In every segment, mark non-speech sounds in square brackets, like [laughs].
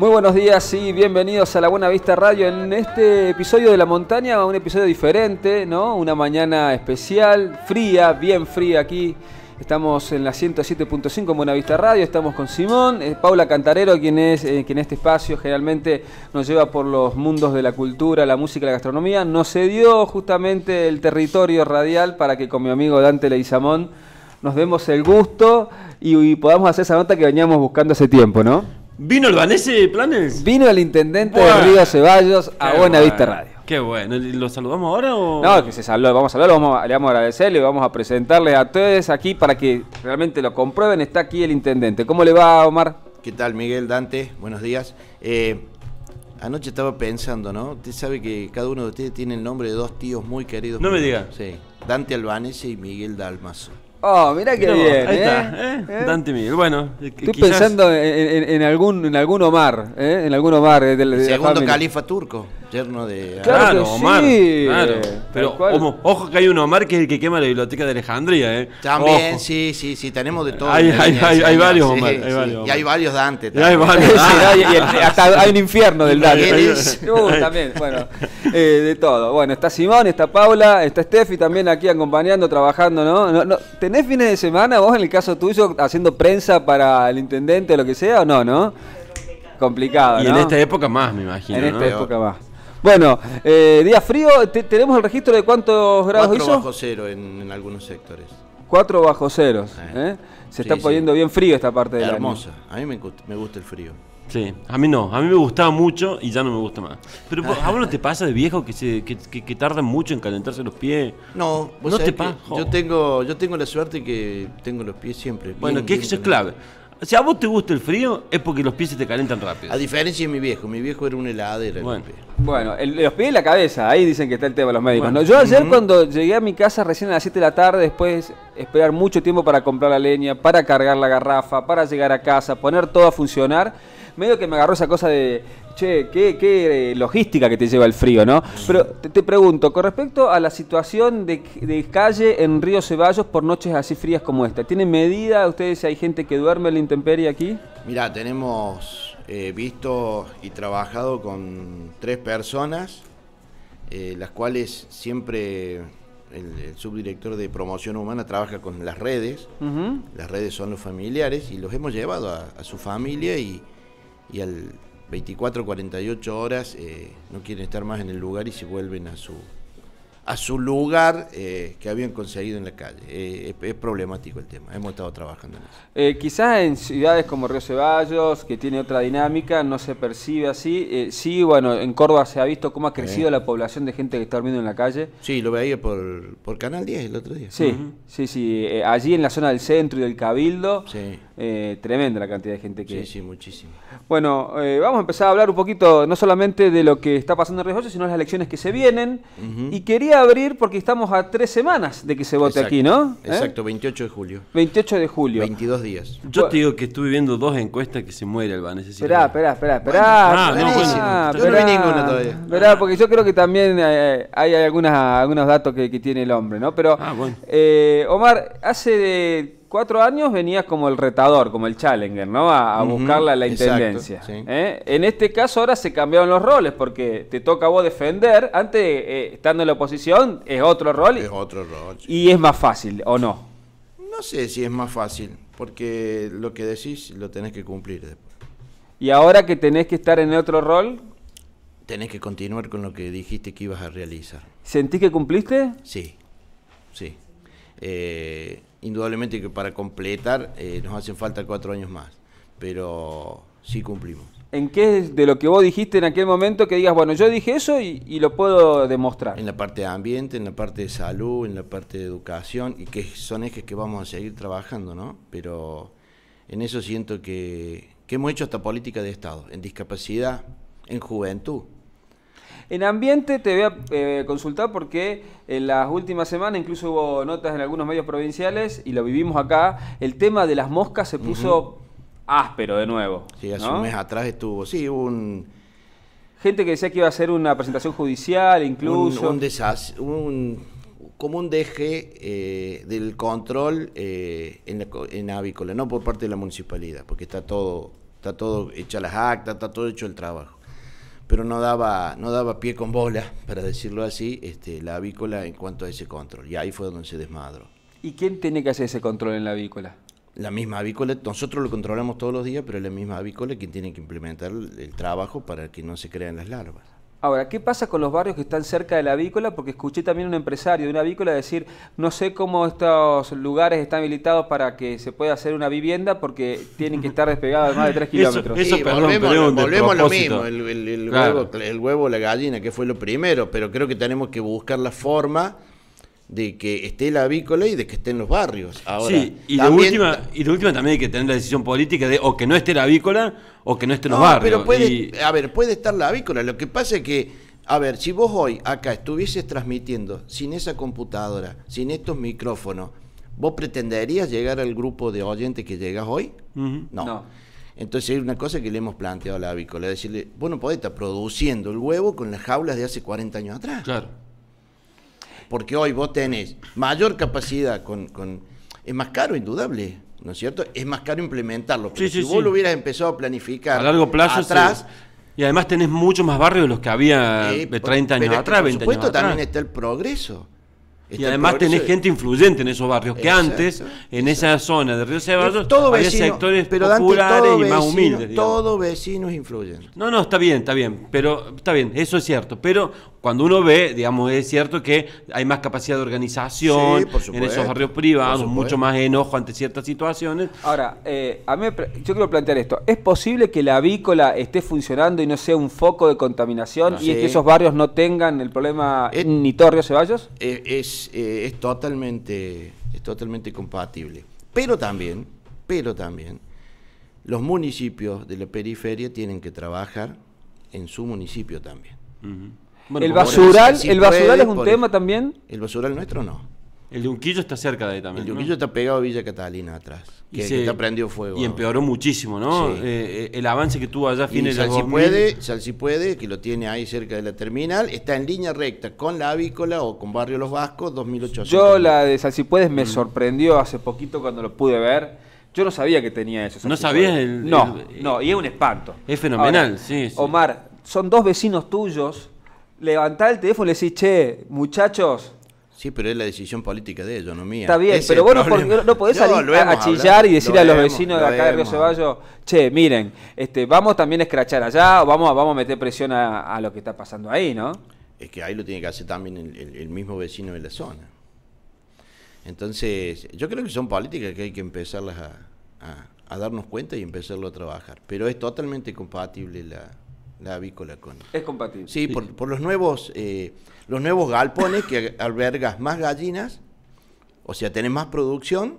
Muy buenos días y bienvenidos a La Buena Vista Radio en este episodio de La Montaña, un episodio diferente, ¿no? Una mañana especial, fría, bien fría aquí. Estamos en la 107.5 Buena Vista Radio, estamos con Simón, eh, Paula Cantarero, quien es eh, en este espacio generalmente nos lleva por los mundos de la cultura, la música, la gastronomía. Nos cedió justamente el territorio radial para que con mi amigo Dante Leizamón nos demos el gusto y, y podamos hacer esa nota que veníamos buscando hace tiempo, ¿no? ¿Vino el Vanese Planes? Vino el intendente de Río Ceballos a Buena Vista Radio. Qué bueno, ¿lo saludamos ahora o...? No, que se saludó, vamos a saludarlo, vamos a, le vamos a agradecerle y vamos a presentarle a ustedes aquí para que realmente lo comprueben, está aquí el intendente. ¿Cómo le va, Omar? ¿Qué tal, Miguel, Dante? Buenos días. Eh, anoche estaba pensando, ¿no? Usted sabe que cada uno de ustedes tiene el nombre de dos tíos muy queridos. No me digas. Sí, Dante Albanese y Miguel Dalmazo. Oh, mirá qué bien. Ahí está, Dante ¿eh? ¿eh? ¿Eh? Miguel. Bueno, estoy pensando en, en, algún, en algún Omar, en algún Omar del segundo califa turco de. Claro, Omar. Claro. Pero ojo, que hay un Omar que es el que quema la biblioteca de Alejandría, ¿eh? También, sí, sí, sí, tenemos de todo. Hay, varios Omar. Y hay varios Dante también. hay varios. y, hasta hay un infierno del Dante. [laughs] también, bueno, eh, de todo. Bueno, está Simón, está Paula, está Steffi también aquí acompañando, trabajando, ¿no? tenés fines de semana vos en el caso tuyo haciendo prensa para el intendente o lo que sea o no, no? Complicado. Y en esta época más, me imagino. En esta época más. Bueno, eh, día frío, ¿tenemos el registro de cuántos grados 4 bajo cero en, algunos sectores. Cuatro bajo cero. ¿eh? Se está poniendo bien frío esta parte de la Hermosa, a mí me gusta, el frío. Sí, a mí no, a mí me gustaba mucho y ya no me gusta más. Pero ¿a vos no te pasa de viejo que, se, que, tardan mucho en calentarse los pies? No, no te Yo tengo, yo tengo la suerte que tengo los pies siempre. Bueno, bien, que eso es clave si a vos te gusta el frío, es porque los pies se te calentan rápido. A diferencia de mi viejo, mi viejo era un heladero. Bueno, los pies y la cabeza, ahí dicen que está el tema de los médicos. Yo ayer cuando llegué a mi casa recién a las 7 de la tarde, después esperar mucho tiempo para comprar la leña, para cargar la garrafa, para llegar a casa, poner todo a funcionar, medio que me agarró esa cosa de che, qué, eh, logística que te lleva el frío, ¿no? Pero te, pregunto, con respecto a la situación de, calle en Río Ceballos por noches así frías como esta, ¿tienen medida ustedes si hay gente que duerme en la intemperie aquí? Mira, tenemos eh, visto y trabajado con tres personas, eh, las cuales siempre el, subdirector de promoción humana trabaja con las redes, las redes son los familiares y los hemos llevado a, su familia y al, 24, 48 horas, eh, no quieren estar más en el lugar y se vuelven a su, a su lugar eh, que habían conseguido en la calle. Eh, es, problemático el tema, hemos estado trabajando en eso. quizás en ciudades como Río Ceballos, que tiene otra dinámica, no se percibe así. sí, bueno, en Córdoba se ha visto cómo ha crecido la población de gente que está durmiendo en la calle. Sí, lo veía por, Canal 10 el otro día. Sí, sí, sí. allí en la zona del centro y del Cabildo. Sí. Eh, tremenda la cantidad de gente que. Sí, sí, muchísimo. Bueno, eh, vamos a empezar a hablar un poquito, no solamente de lo que está pasando en Río sino de las elecciones que se vienen. Y quería abrir, porque estamos a tres semanas de que se vote aquí, ¿no? ¿Eh? Exacto, 28 de julio. 28 de julio. 22 días. Yo te digo que estuve viendo dos encuestas que se muere el Esperá, esperá, ah, esperá, no, no ninguna todavía. Esperá, porque yo creo que también hay algunas, algunos datos que, tiene el hombre, ¿no? Pero, ah, Omar, hace de cuatro años venías como el retador, como el challenger, ¿no? A, a la, intendencia. ¿eh? En este caso ahora se cambiaron los roles porque te toca a vos defender. Antes, eh, estando en la oposición, es otro rol. Es otro rol. Y es más fácil, ¿o no? No sé si es más fácil, porque lo que decís lo tenés que cumplir ¿Y ahora que tenés que estar en otro rol? Tenés que continuar con lo que dijiste que ibas a realizar. ¿Sentís que cumpliste? Sí, sí. Eh, indudablemente que para completar eh, nos hacen falta cuatro años más, pero sí cumplimos. ¿En qué de lo que vos dijiste en aquel momento que digas, bueno, yo dije eso y, lo puedo demostrar? En la parte de ambiente, en la parte de salud, en la parte de educación, y que son ejes que vamos a seguir trabajando, ¿no? Pero en eso siento que, que hemos hecho esta política de Estado, en discapacidad, en juventud. En ambiente te voy a eh, consultar porque en las últimas semanas incluso hubo notas en algunos medios provinciales y lo vivimos acá. El tema de las moscas se puso áspero de nuevo. Sí, hace un mes atrás estuvo. Sí, un. Gente que decía que iba a hacer una presentación judicial, incluso. Un, un desastre. Un, como un deje eh, del control eh, en, en avícola, no por parte de la municipalidad, porque está todo, está todo hecha las actas, está todo hecho el trabajo pero no daba, no daba pie con bola, [laughs] para decirlo así, este, la avícola en cuanto a ese control. Y ahí fue donde se desmadró. ¿Y quién tiene que hacer ese control en la avícola? La misma avícola, nosotros lo controlamos todos los días, pero es la misma avícola quien tiene que implementar el trabajo para que no se crean las larvas. Ahora, ¿qué pasa con los barrios que están cerca de la avícola? Porque escuché también a un empresario de una avícola decir, no sé cómo estos lugares están habilitados para que se pueda hacer una vivienda porque tienen que estar despegados de más de 3 [laughs] kilómetros. Eso, volvemos, a lo mismo, el, huevo, el huevo, la gallina, que fue lo primero, pero creo que tenemos que buscar la forma de que esté la avícola y de que esté en los barrios. Ahora, sí, y, la última, también hay que tener la decisión política de o que no esté la avícola o que no esté en los barrios. Pero puede, a ver, puede estar la avícola. Lo que pasa es que, a ver, si vos hoy acá estuvieses transmitiendo sin esa computadora, sin estos micrófonos, ¿vos pretenderías llegar al grupo de oyentes que llegas hoy? no. Entonces hay una cosa que le hemos planteado a la avícola, decirle, bueno no podés estar produciendo el huevo con las jaulas de hace 40 años atrás. Claro porque hoy vos tenés mayor capacidad con... con es más caro, indudable, ¿no es cierto? Es más caro implementarlo. Pero si vos lo hubieras empezado a planificar a largo plazo, atrás, y además tenés mucho más barrios de los que había eh, de 30 años atrás, 20 años atrás. Por supuesto, también está el progreso y además tenés gente influyente en esos barrios, que antes, en esa zona de Río Ceballos, todo sectores populares y más humildes. Todos vecinos influyen. No, no, está bien, está bien, pero está bien, eso es cierto. Pero cuando uno ve, digamos, es cierto que hay más capacidad de organización en esos barrios privados, mucho más enojo ante ciertas situaciones. Ahora, eh, a mí yo quiero plantear esto. ¿Es posible que la avícola esté funcionando y no sea un foco de contaminación y es que esos barrios no tengan el problema eh, ni ni Río Ceballos? Eh, es eh, es, totalmente, es totalmente compatible. Pero también, pero también, los municipios de la periferia tienen que trabajar en su municipio también. el basural, el basural es un tema también. El basural nuestro no. El de Unquillo está cerca de ahí también. El de Unquillo está pegado a Villa Catalina atrás. Que, se, que está fuego. Y empeoró muchísimo, ¿no? Eh, eh, el avance que tuvo allá a fines de si puede, que lo tiene ahí cerca de la terminal, está en línea recta con la avícola o con Barrio Los Vascos, 2800. Yo la de Sal me sorprendió hace poquito cuando lo pude ver. Yo no sabía que tenía eso. ¿No sabías el, No, no, y es un espanto. Es fenomenal, sí, Omar, son dos vecinos tuyos. Levantá el teléfono y le decís, che, muchachos, Sí, pero es la decisión política de ellos, no mía. Está bien, pero vos no, podés salir a, chillar y decir a los vecinos de acá de Río Ceballos, che, miren, este, vamos también a escrachar allá, o vamos, vamos a meter presión a, lo que está pasando ahí, ¿no? Es que ahí lo tiene que hacer también el, mismo vecino de la zona. Entonces, yo creo que son políticas que hay que empezarlas a, darnos cuenta y empezarlo a trabajar. Pero es totalmente compatible la, avícola con... Es compatible. Sí, por, los nuevos... Eh, los nuevos galpones que albergas más gallinas, o sea, tenés más producción,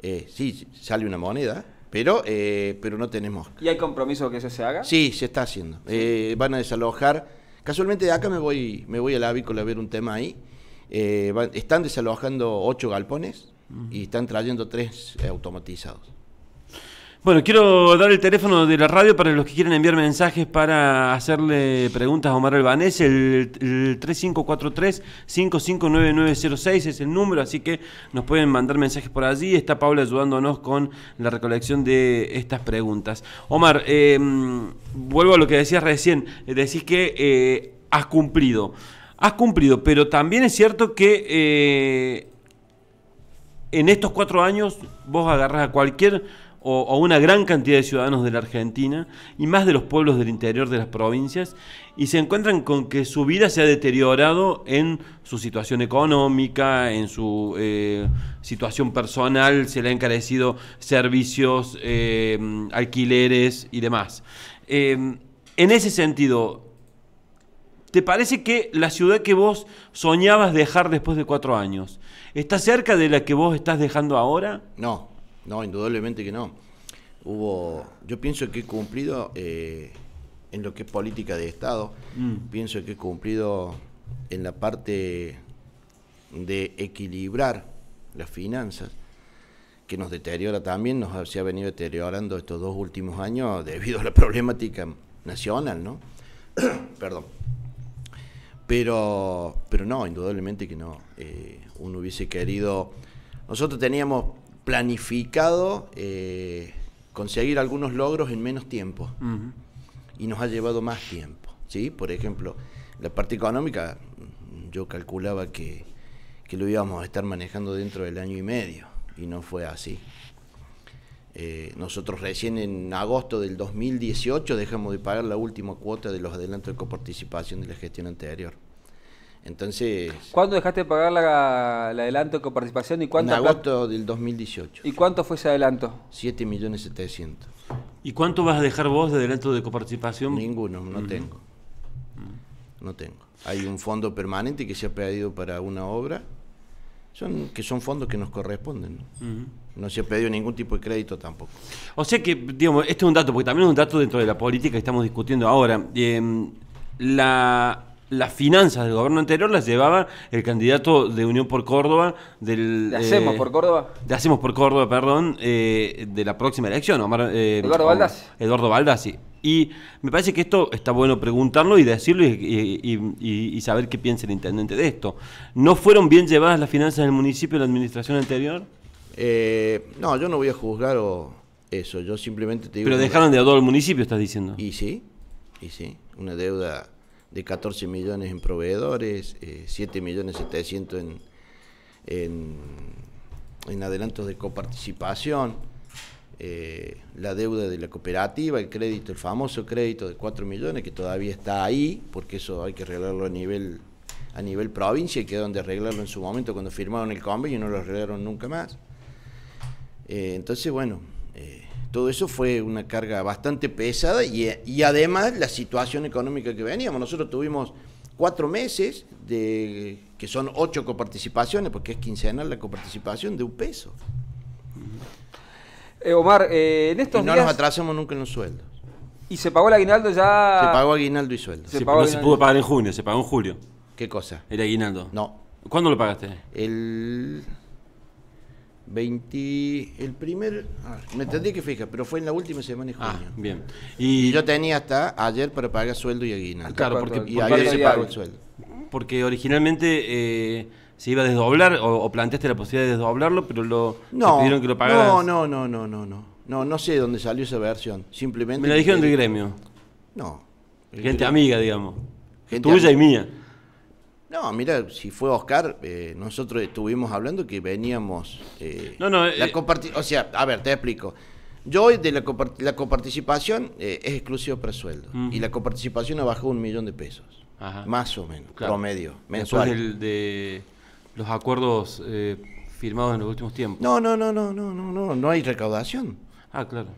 eh, sí, sale una moneda, pero, eh, pero no tenemos. ¿Y hay compromiso que eso se haga? Sí, se está haciendo. Eh, van a desalojar. Casualmente de acá me voy, me voy a la a ver un tema ahí. están desalojando ocho galpones y están trayendo tres automatizados. Bueno, quiero dar el teléfono de la radio para los que quieran enviar mensajes para hacerle preguntas a Omar Albanés. El, 3543-559906 es el número, así que nos pueden mandar mensajes por allí. Está Paula ayudándonos con la recolección de estas preguntas. Omar, em, vuelvo a lo que decías recién. Decís que eh, has cumplido. Has cumplido, pero también es cierto que... Eh, en estos cuatro años vos agarras a cualquier o, una gran cantidad de ciudadanos de la Argentina y más de los pueblos del interior de las provincias y se encuentran con que su vida se ha deteriorado en su situación económica, en su eh, situación personal, se le han encarecido servicios, eh, alquileres y demás. Em, en ese sentido, ¿te parece que la ciudad que vos soñabas dejar después de cuatro años está cerca de la que vos estás dejando ahora? No. No, indudablemente que no. Hubo, yo pienso que he cumplido eh, en lo que es política de Estado, mm. pienso que he cumplido en la parte de equilibrar las finanzas, que nos deteriora también, nos se ha venido deteriorando estos dos últimos años debido a la problemática nacional, ¿no? [coughs] Perdón. Pero, pero no, indudablemente que no. Eh, uno hubiese querido... Nosotros teníamos planificado eh, conseguir algunos logros en menos tiempo y nos ha llevado más tiempo. ¿sí? Por ejemplo, la parte económica yo calculaba que, lo íbamos a estar manejando dentro del año y medio y no fue así. Eh, nosotros recién en agosto del 2018 dejamos de pagar la última cuota de los adelantos de coparticipación de la gestión anterior. Entonces. ¿Cuándo dejaste de pagar la, el adelanto de coparticipación y cuánto? En agosto del 2018. ¿Y cuánto fue ese adelanto? 7 ¿Y cuánto vas a dejar vos de adelanto de coparticipación? Ninguno, no tengo. No tengo. Hay un fondo permanente que se ha pedido para una obra, son, que son fondos que nos corresponden. No se ha pedido ningún tipo de crédito tampoco. O sea que, digamos, este es un dato, porque también es un dato dentro de la política que estamos discutiendo ahora. Em, la las finanzas del gobierno anterior las llevaba el candidato de Unión por Córdoba del... De Hacemos eh, por Córdoba. De Hacemos por Córdoba, perdón, eh, de la próxima elección, eh, Eduardo Valdas Eduardo Y me parece que esto está bueno preguntarlo y decirlo y, saber qué piensa el intendente de esto. ¿No fueron bien llevadas las finanzas del municipio de la administración anterior? no, yo no voy a juzgar eso, yo simplemente te digo... Pero dejaron de todo al municipio, estás diciendo. Y sí, y sí, una deuda de 14 millones en proveedores, eh, 7 millones 700 en, en, adelantos de coparticipación, eh, la deuda de la cooperativa, el crédito, el famoso crédito de 4 millones que todavía está ahí, porque eso hay que arreglarlo a nivel a nivel provincia y quedó donde arreglarlo en su momento cuando firmaron el convenio y no lo arreglaron nunca más. Eh, entonces, bueno, eh, todo eso fue una carga bastante pesada y, además la situación económica que veníamos. Nosotros tuvimos cuatro meses, de, que son ocho coparticipaciones, porque es quincenal la coparticipación, de un peso. Eh, Omar, eh, en estos y no nos atrasamos nunca en los sueldos. ¿Y se pagó el aguinaldo ya...? Se pagó aguinaldo y sueldo. no se pudo pagar en junio, se pagó en julio. ¿Qué cosa? era aguinaldo. No. ¿Cuándo lo pagaste? El 20, el primer, ah, me tendría que fijar, pero fue en la última semana de ah, junio. bien. Y, yo tenía hasta ayer para pagar sueldo y aguinaldo. porque, y ayer se pagó el sueldo. Porque originalmente eh, se iba a desdoblar o, planteaste la posibilidad de desdoblarlo, pero lo no, pidieron que lo pagara No, no, no, no, no, no. No, no sé dónde salió esa versión. Simplemente. Me la dijeron del gremio. No. Gente amiga, digamos. Tuya y mía. No, mira, si fue Oscar, eh, nosotros estuvimos hablando que veníamos... Eh, no, no, eh, o sea, a ver, te explico. Yo hoy de la, la coparticipación eh, es exclusivo para sueldo. Y la coparticipación ha bajado un millón de pesos. Ajá. Más o menos, promedio, mensual. Después de, de los acuerdos firmados en los últimos tiempos. No, no, no, no, no, no, no, no hay recaudación. Ah, claro.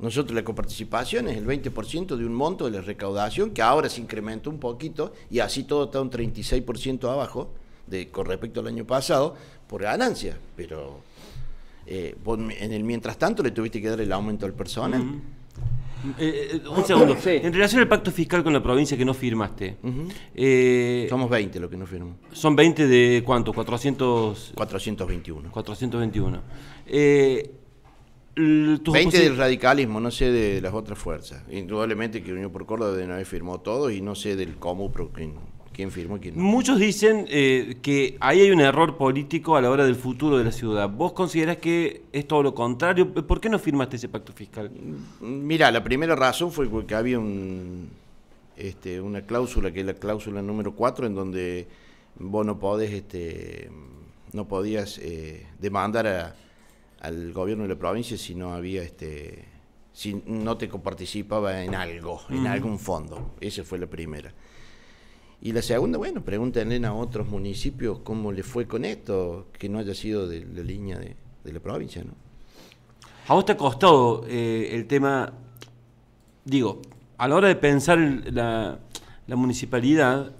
Nosotros la coparticipación es el 20% de un monto de la recaudación, que ahora se incrementó un poquito y así todo está un 36% abajo de, con respecto al año pasado por ganancia. Pero eh, en el mientras tanto le tuviste que dar el aumento al personal. Eh, eh, un segundo. En relación al pacto fiscal con la provincia que no firmaste. Somos 20 los que no firmó. ¿Son 20 de cuánto? 400... 421. 421. Tus 20 del radicalismo, no sé de las otras fuerzas. Indudablemente que Unión por Córdoba de una firmó todo y no sé del cómo, pero quién, firmó y quién no. Muchos dicen eh, que ahí hay un error político a la hora del futuro de la ciudad. ¿Vos considerás que es todo lo contrario? ¿Por qué no firmaste ese pacto fiscal? Mira, la primera razón fue porque había un, este, una cláusula, que es la cláusula número 4, en donde vos no podés, este, no podías eh, demandar a al gobierno de la provincia si no había este si no te participaba en algo, en algún fondo. Esa fue la primera. Y la segunda, bueno, pregúntenle a otros municipios cómo le fue con esto, que no haya sido de la línea de, la provincia, ¿no? ¿A vos te ha costado eh, el tema, digo, a la hora de pensar la, la municipalidad,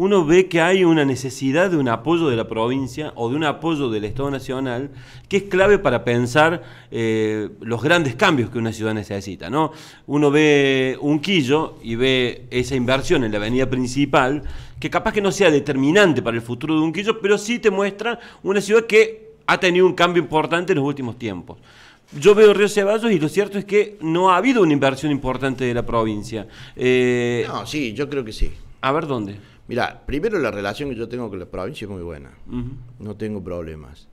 uno ve que hay una necesidad de un apoyo de la provincia o de un apoyo del Estado Nacional que es clave para pensar eh, los grandes cambios que una ciudad necesita. ¿no? Uno ve un quillo y ve esa inversión en la avenida principal, que capaz que no sea determinante para el futuro de un quillo, pero sí te muestra una ciudad que ha tenido un cambio importante en los últimos tiempos. Yo veo Río Ceballos y lo cierto es que no ha habido una inversión importante de la provincia. Eh, no, sí, yo creo que sí. A ver dónde. Mira, primero la relación que yo tengo con la provincia es muy buena. No tengo problemas.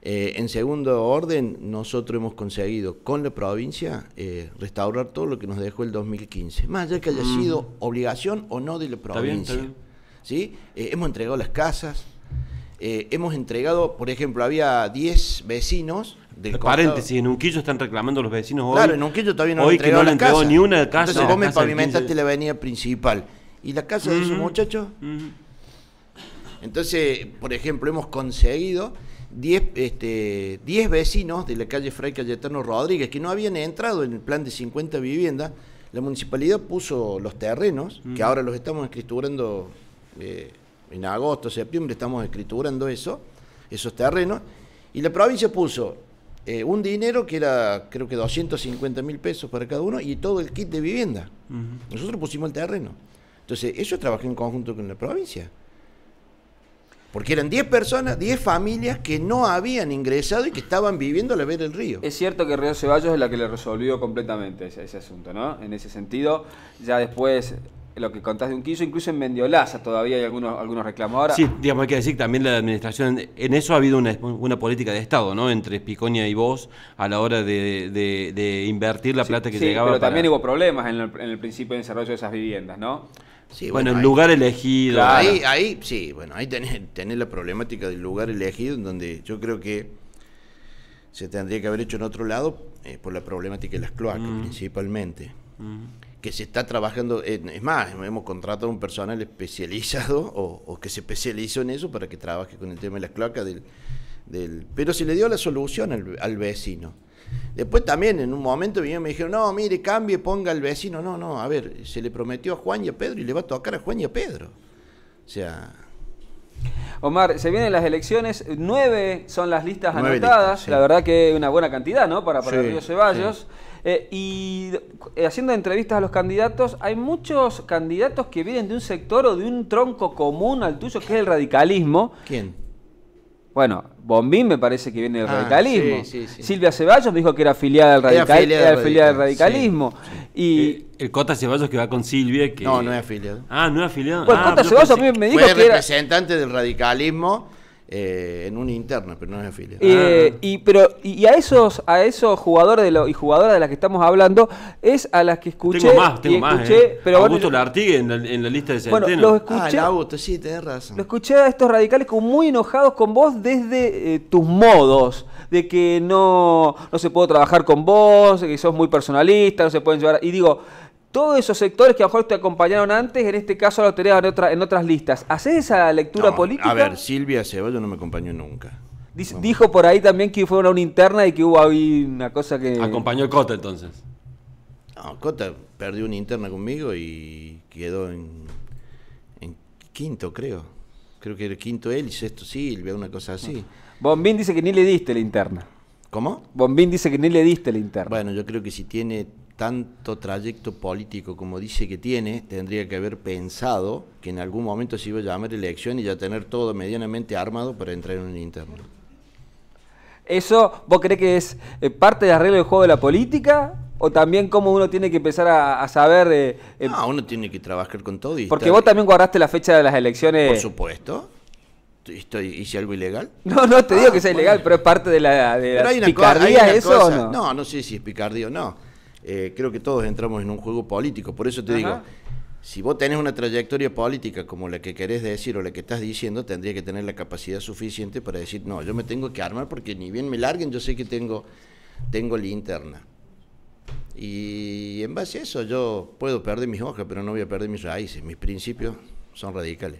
Eh, en segundo orden, nosotros hemos conseguido con la provincia eh, restaurar todo lo que nos dejó el 2015, más allá que haya mm. sido obligación o no de la provincia. ¿Sí? Eh, hemos entregado las casas, hemos entregado, por ejemplo, había 10 vecinos del Paréntesis, en Unquillo están reclamando los vecinos hoy. Claro, en Unquillo todavía no han entregado que no le entregado ni una casa. Entonces vos me pavimentaste la avenida principal ¿Y la casa de esos muchachos? Entonces, por ejemplo, hemos conseguido 10 este, vecinos de la calle Fray Cayetano Rodríguez que no habían entrado en el plan de 50 viviendas. La municipalidad puso los terrenos, que ahora los estamos escriturando eh, en agosto, septiembre, estamos escriturando eso, esos terrenos. Y la provincia puso eh, un dinero que era, creo que 250 mil pesos para cada uno y todo el kit de vivienda. Nosotros pusimos el terreno. Entonces, eso trabajé en conjunto con la provincia. Porque eran 10 personas, 10 familias que no habían ingresado y que estaban viviendo a la vera del río. Es cierto que Río Ceballos es la que le resolvió completamente ese, asunto, ¿no? En ese sentido, ya después lo que contás de un quiso, incluso en Mendiolaza todavía hay algunos, algunos reclamos. Ahora, sí, digamos, hay que decir también la administración, en eso ha habido una, política de Estado, ¿no? Entre Picoña y vos a la hora de, invertir la plata sí, que sí, Pero también hubo problemas en en el principio de desarrollo de esas viviendas, ¿no? bueno, el lugar elegido. ahí, ahí, sí, bueno, ahí tenés, tenés, la problemática del lugar elegido, en donde yo creo que se tendría que haber hecho en otro lado eh, por la problemática de las cloacas mm. principalmente. Mm. Que se está trabajando, es más, hemos contratado un personal especializado o, que se especializó en eso para que trabaje con el tema de las cloacas. Del, del, pero se le dio la solución al vecino. Después también en un momento vinieron me dijeron, no, mire, cambie, ponga al vecino. No, no, a ver, se le prometió a Juan y a Pedro y le va a tocar a Juan y a Pedro. O sea... Omar, se vienen las elecciones, nueve son las listas anotadas, la verdad que una buena cantidad, ¿no? Para, para Río Ceballos. Eh, y haciendo entrevistas a los candidatos, hay muchos candidatos que vienen de un sector o de un tronco común al tuyo, que es el radicalismo. ¿Quién? Bueno, Bombín me parece que viene del ah, radicalismo. Silvia Ceballos me dijo que era afiliada al, radicalismo. Y el, Cota Ceballos que va con Silvia. Que... No, no es afiliado. Ah, no es afiliado. Bueno, ah, Cota Ceballos me dijo que era. representante del radicalismo eh, en un interna, pero no en afiliado. Eh, ah, ah. y, pero, y a esos, a esos jugadores de lo, y jugadoras de las que estamos hablando, es a las que escuché. Tengo más, tengo más. Eh. Pero Augusto Lartigue en la, lista de Centeno. Bueno, los ah, escuché, sí, razón. Lo escuché a estos radicales como muy enojados con vos desde eh, tus modos, de que no, no se puede trabajar con vos, que sos muy personalista, no se pueden llevar. Y digo todos esos sectores que a lo mejor te acompañaron antes, en este caso lo tenés en, en otras listas. ¿Haces esa lectura política? A ver, Silvia Ceballos no me acompañó nunca. Dijo por ahí también que fue una, una interna y que hubo ahí una cosa que... Acompañó Cota entonces. No, Cota perdió una interna conmigo y quedó en, en quinto, creo. Creo que era quinto él y sexto Silvia, una cosa así. Ah. Bombín dice que ni le diste la interna. ¿Cómo? Bombín dice que ni le diste la interna. Bueno, yo creo que si tiene tanto trayecto político como dice que tiene, tendría que haber pensado que en algún momento se iba a llamar elección y ya tener todo medianamente armado para entrar en un interno. ¿Eso vos crees que es eh, parte del arreglo del juego de la política? ¿O también cómo uno tiene que empezar a, saber? Eh, eh uno tiene que trabajar con todo. Y porque vos también guardaste la fecha de las elecciones. Por supuesto. Estoy, ¿Hice algo ilegal? [laughs] No, no te digo que sea ah, ilegal, pero es parte de la. picardía, eso no? No, no sé si es picardía o no eh, creo que todos entramos en un juego político. Por eso te digo, si vos tenés una trayectoria política como la que querés decir o la que estás diciendo, tendría que tener la capacidad suficiente para decir, no, yo me tengo que armar porque ni bien me larguen, yo sé que tengo, tengo la Y en base a eso yo puedo perder mis hojas, pero no voy a perder mis raíces, mis principios son radicales.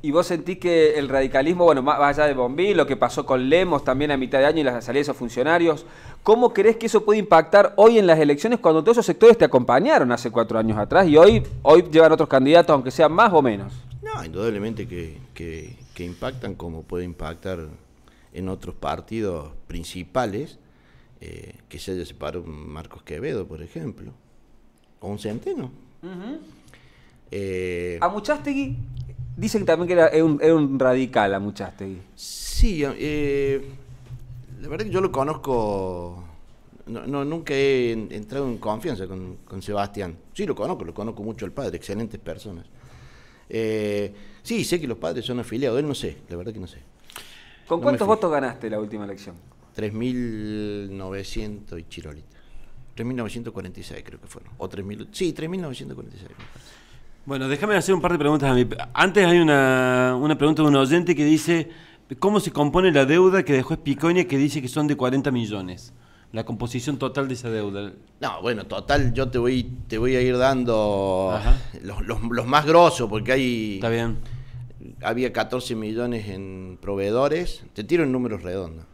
¿Y vos sentís que el radicalismo, bueno, más allá de Bombín, lo que pasó con Lemos también a mitad de año y las salida de esos funcionarios, ¿cómo crees que eso puede impactar hoy en las elecciones cuando todos esos sectores te acompañaron hace cuatro años atrás y hoy, hoy llevan otros candidatos, aunque sean más o menos? No, indudablemente que, impactan como puede impactar en otros partidos principales, eh, que se haya separado Marcos Quevedo, por ejemplo, o un centeno. Eh, ¿A Muchastegui? Dicen también que era, un, radical a Muchastegui. Sí, eh, la verdad que yo lo conozco. nunca he entrado en confianza con, Sebastián. Sí, lo conozco, lo conozco mucho el padre, excelentes personas. Eh, sí, sé que los padres son afiliados, él no sé, la verdad que no sé. ¿Con cuántos votos ganaste la última elección? 3.900 y chirolita. 3.946 creo que fueron. O sí, 3.946. Bueno, déjame hacer un par de preguntas a mí. Antes hay una, pregunta de un oyente que dice, ¿cómo se compone la deuda que dejó Espicoña que dice que son de 40 millones? La composición total de esa deuda. No, bueno, total, yo te voy, te voy a ir dando los, más grosos, porque hay... Está bien. Había 14 millones en proveedores. Te tiro en números redondos.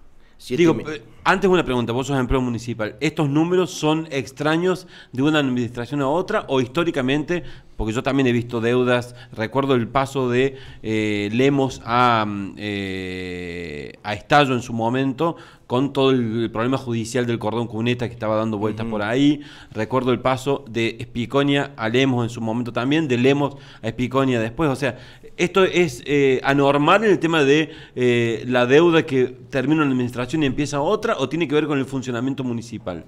Digo, eh, antes una pregunta, vos sos empleo municipal. ¿Estos números son extraños de una administración a otra o históricamente porque yo también he visto deudas, recuerdo el paso de eh, Lemos a, mm, eh, a Estallo en su momento, con todo el problema judicial del cordón cuneta que estaba dando vueltas por ahí, recuerdo el paso de Espiconia a Lemos en su momento también, de Lemos a Espiconia después, o sea, esto es eh, anormal en el tema de la deuda que termina una administración y empieza otra, o tiene que ver con el funcionamiento municipal.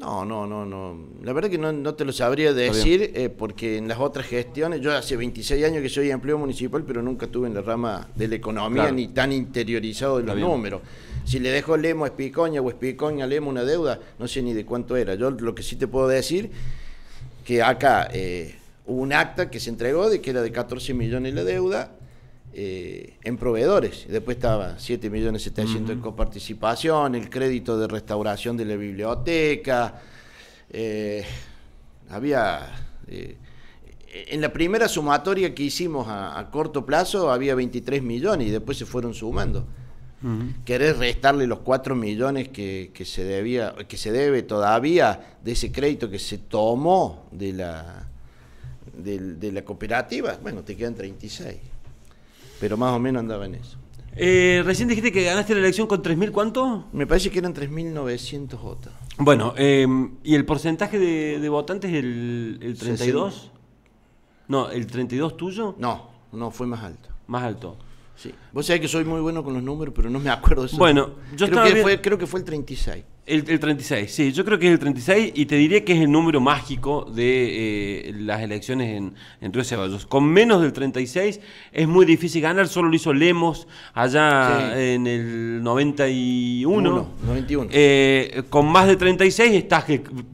No, no, no, no. La verdad que no, te lo sabría decir eh, porque en las otras gestiones, yo hace 26 años que soy empleo municipal, pero nunca estuve en la rama de la economía ni tan interiorizado en los números. Si le dejo Lemo a Espicoña o Espicoña Lemo una deuda, no sé ni de cuánto era. Yo lo que sí te puedo decir que acá eh, hubo un acta que se entregó de que era de 14 millones la deuda eh, en proveedores. Después estaba 7 millones uh en coparticipación, el crédito de restauración de la biblioteca. Eh, había. Eh, en la primera sumatoria que hicimos a, corto plazo había 23 millones y después se fueron sumando. Querés restarle los 4 millones que, se debía, que se debe todavía de ese crédito que se tomó de la, de, de la cooperativa, bueno, te quedan 36 pero más o menos andaba en eso. Eh, recién dijiste que ganaste la elección con 3.000, ¿cuánto? Me parece que eran 3.900 votos. Bueno, em, ¿y el porcentaje de, votantes, el, 32? No, ¿el 32 tuyo? No, no, fue más alto. Más alto. Sí. Vos sabés que soy muy bueno con los números, pero no me acuerdo. Eso. Bueno, yo creo que, fue, creo que fue el 36. El, 36, sí, yo creo que es el 36 y te diría que es el número mágico de eh, las elecciones en, en Ceballos. Con menos del 36 es muy difícil ganar, solo lo hizo Lemos allá en el 91. 91. Eh, con más de 36 estás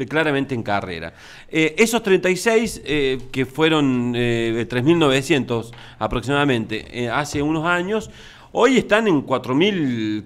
claramente en carrera. Eh, esos 36, que fueron 3.900 aproximadamente hace unos años, hoy están en 4.000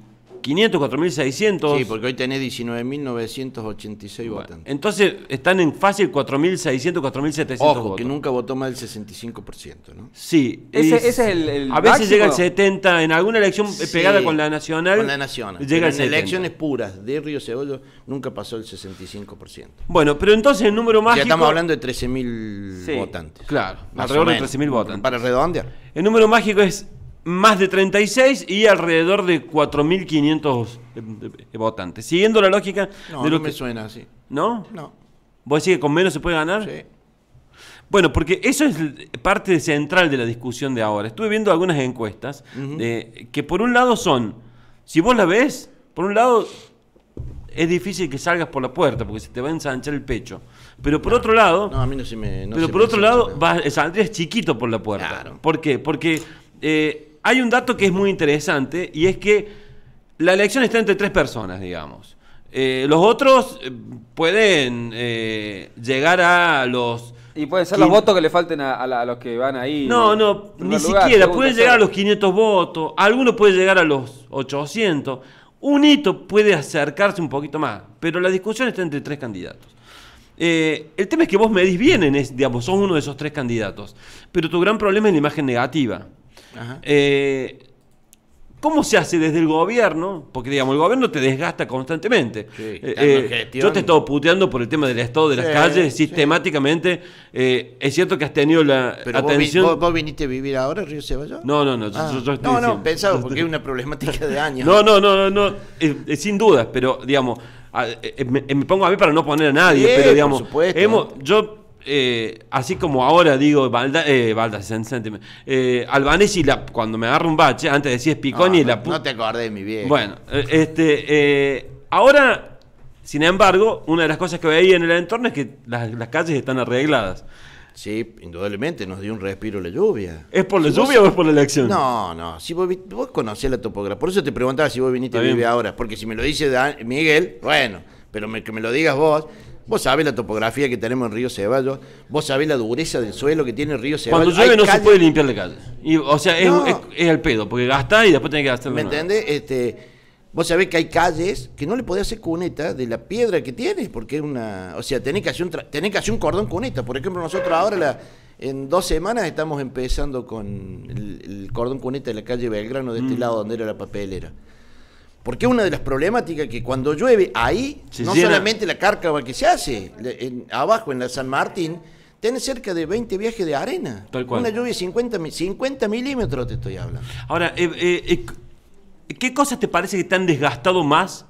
500, 4.600. Sí, porque hoy tenés 19.986 votantes. Entonces están en fácil 4.600, 4.700 Ojo, que nunca votó más del 65%, ¿no? Sí. Ese, es el, A veces llega el 70, en alguna elección pegada con la nacional. Con la nacional. Llega en elecciones puras de Río Cebollo nunca pasó el 65%. Bueno, pero entonces el número mágico... Ya estamos hablando de 13.000 votantes. Claro, alrededor de 13.000 votantes. Para redondear. El número mágico es más de 36 y alrededor de 4.500 eh, eh, votantes. Siguiendo la lógica no, de lo no que me suena así. ¿No? No. ¿Vos decís que con menos se puede ganar? Sí. Bueno, porque eso es parte central de la discusión de ahora. Estuve viendo algunas encuestas de, que por un lado son, si vos la ves, por un lado es difícil que salgas por la puerta porque se te va a ensanchar el pecho. Pero por otro lado, no, a mí no se me, pero por otro lado, saldrías chiquito por la puerta. Claro. ¿Por qué? Porque eh, hay un dato que es muy interesante y es que la elección está entre tres personas, digamos. Eh, los otros eh, pueden eh, llegar a los... Y pueden ser los votos que le falten a, los que van ahí. No, no, ni siquiera. Pueden llegar a los 500 votos, algunos pueden llegar a los 800. Un hito puede acercarse un poquito más, pero la discusión está entre tres candidatos. el tema es que vos medís bien, en es, digamos, sos uno de esos tres candidatos, pero tu gran problema es la imagen negativa. Eh, ¿Cómo se hace desde el gobierno? Porque, digamos, el gobierno te desgasta constantemente. Eh, eh, yo te he estado puteando por el tema del estado de las calles sistemáticamente. es cierto que has tenido la atención... Vos, viniste a vivir ahora, Río Ceballos? No, no, no. Ah. no, no, pensado, [laughs] porque es una problemática de años. no, no, no, no. sin dudas, pero, digamos, me, pongo a mí para no poner a nadie, pero, digamos, yo eh, así como ahora digo, Valda, eh, Balda eh, Albanesi, la, cuando me agarra un bache, antes decías Piconi, no, la No te acordé mi viejo. Bueno, eh, este, ahora, sin embargo, una de las cosas que veía en el entorno es que las, calles están arregladas. Sí, indudablemente, nos dio un respiro la lluvia. ¿Es por la lluvia o es por la elección? No, no, si vos, conocés la topografía. Por eso te preguntaba si vos viniste a vivir ahora. Porque si me lo dice Miguel, bueno, pero que me lo digas vos, Vos sabés la topografía que tenemos en Río Ceballos, vos sabés la dureza del suelo que tiene Río Ceballos. Cuando llueve no se puede limpiar la calle. o sea, es, el pedo, porque gastás y después tenés que gastar. ¿Me entendés? Este, vos sabés que hay calles que no le podés hacer cuneta de la piedra que tienes, porque es una. O sea, tenés que hacer un, que hacer un cordón cuneta. Por ejemplo, nosotros ahora la. En dos semanas estamos empezando con el, cordón cuneta de la calle Belgrano, de este mm. lado donde era la papelera. Porque una de las problemáticas que cuando llueve ahí, no solamente la cárcava que se hace, abajo en la San Martín, tiene cerca de 20 viajes de arena. Tal cual. Una lluvia de 50, milímetros te estoy hablando. Ahora, eh, eh, eh, ¿qué cosas te parece que te han desgastado más?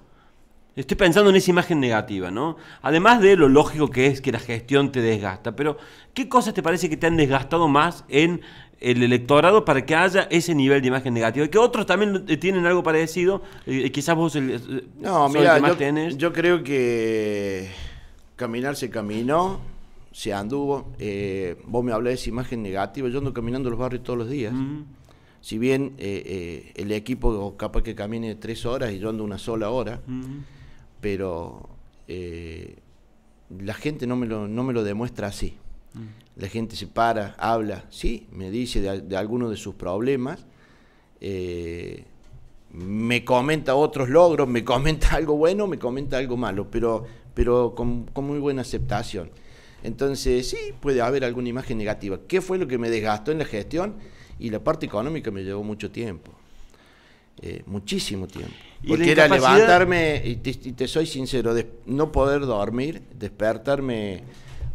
Estoy pensando en esa imagen negativa, ¿no? Además de lo lógico que es que la gestión te desgasta, pero ¿qué cosas te parece que te han desgastado más en el electorado para que haya ese nivel de imagen negativa. que otros también eh, tienen algo parecido. Eh, eh, quizás vos el, no, mira yo, creo que caminar se caminó, se anduvo. vos me hablás de imagen negativa. Yo ando caminando los barrios todos los días. Si bien el equipo capaz que camine tres horas y yo ando una sola hora, pero la gente no me no me lo demuestra así. La gente se para, habla, sí, me dice de, alguno algunos de sus problemas, eh, me comenta otros logros, me [laughs] comenta algo bueno, me comenta algo malo, pero, pero con, muy buena aceptación. Entonces, sí, puede haber alguna imagen negativa. ¿Qué fue lo que me desgastó en la gestión? Y la parte económica me llevó mucho tiempo. Eh, muchísimo tiempo. ¿Y Porque era levantarme, y te, soy sincero, no poder dormir, despertarme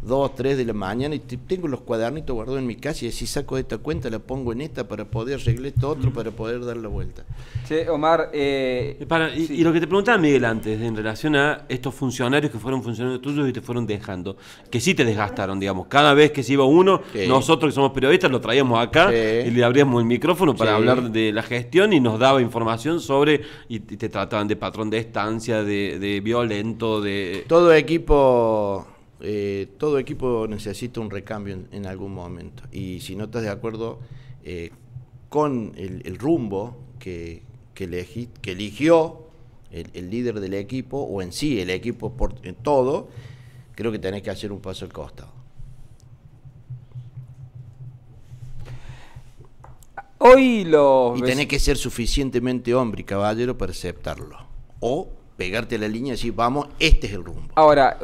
Dos, tres de la mañana y tengo los cuadernitos guardados en mi casa y si saco esta cuenta la pongo en esta para poder arreglar esto otro, para poder dar la vuelta. Che, Omar... Eh, y, lo que te preguntaba Miguel antes, en relación a estos funcionarios que fueron funcionarios tuyos y te fueron dejando, que sí te desgastaron, digamos, cada vez que se iba uno, nosotros que somos periodistas lo traíamos acá y le abríamos el micrófono para hablar de la gestión y nos daba información sobre, y te trataban de patrón de estancia, de violento, de... Todo equipo eh, todo equipo necesita un recambio en, algún momento. Y si no estás de acuerdo eh, con el, rumbo que, eligió el, líder del equipo, o en sí el equipo por en todo, creo que tenés que hacer un paso al costado. Hoy lo... Y tenés que ser suficientemente hombre y caballero para aceptarlo. O pegarte la línea y decir, vamos, este es el rumbo. Ahora,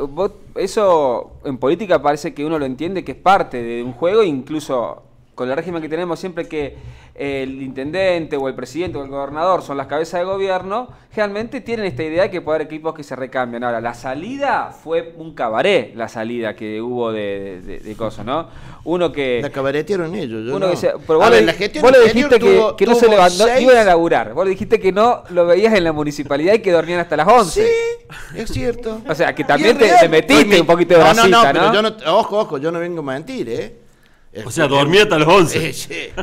eso en política parece que uno lo entiende que es parte de un juego, incluso con el régimen que tenemos, siempre que el intendente o el presidente o el gobernador son las cabezas de gobierno, realmente tienen esta idea de que puede haber equipos que se recambian. Ahora, la salida fue un cabaret, la salida que hubo de, cosas, ¿no? Uno que... La cabaretearon ellos, yo uno que se, pero vos dijiste que, no se iban a laburar. Vos le dijiste que no lo veías en la municipalidad y que dormían hasta las 11. Sí, es cierto. O sea, que también te, metiste un poquito de no, ¿no? yo no... Ojo, ojo, yo no vengo a mentir, ¿eh? o sea, dormía hasta las 11.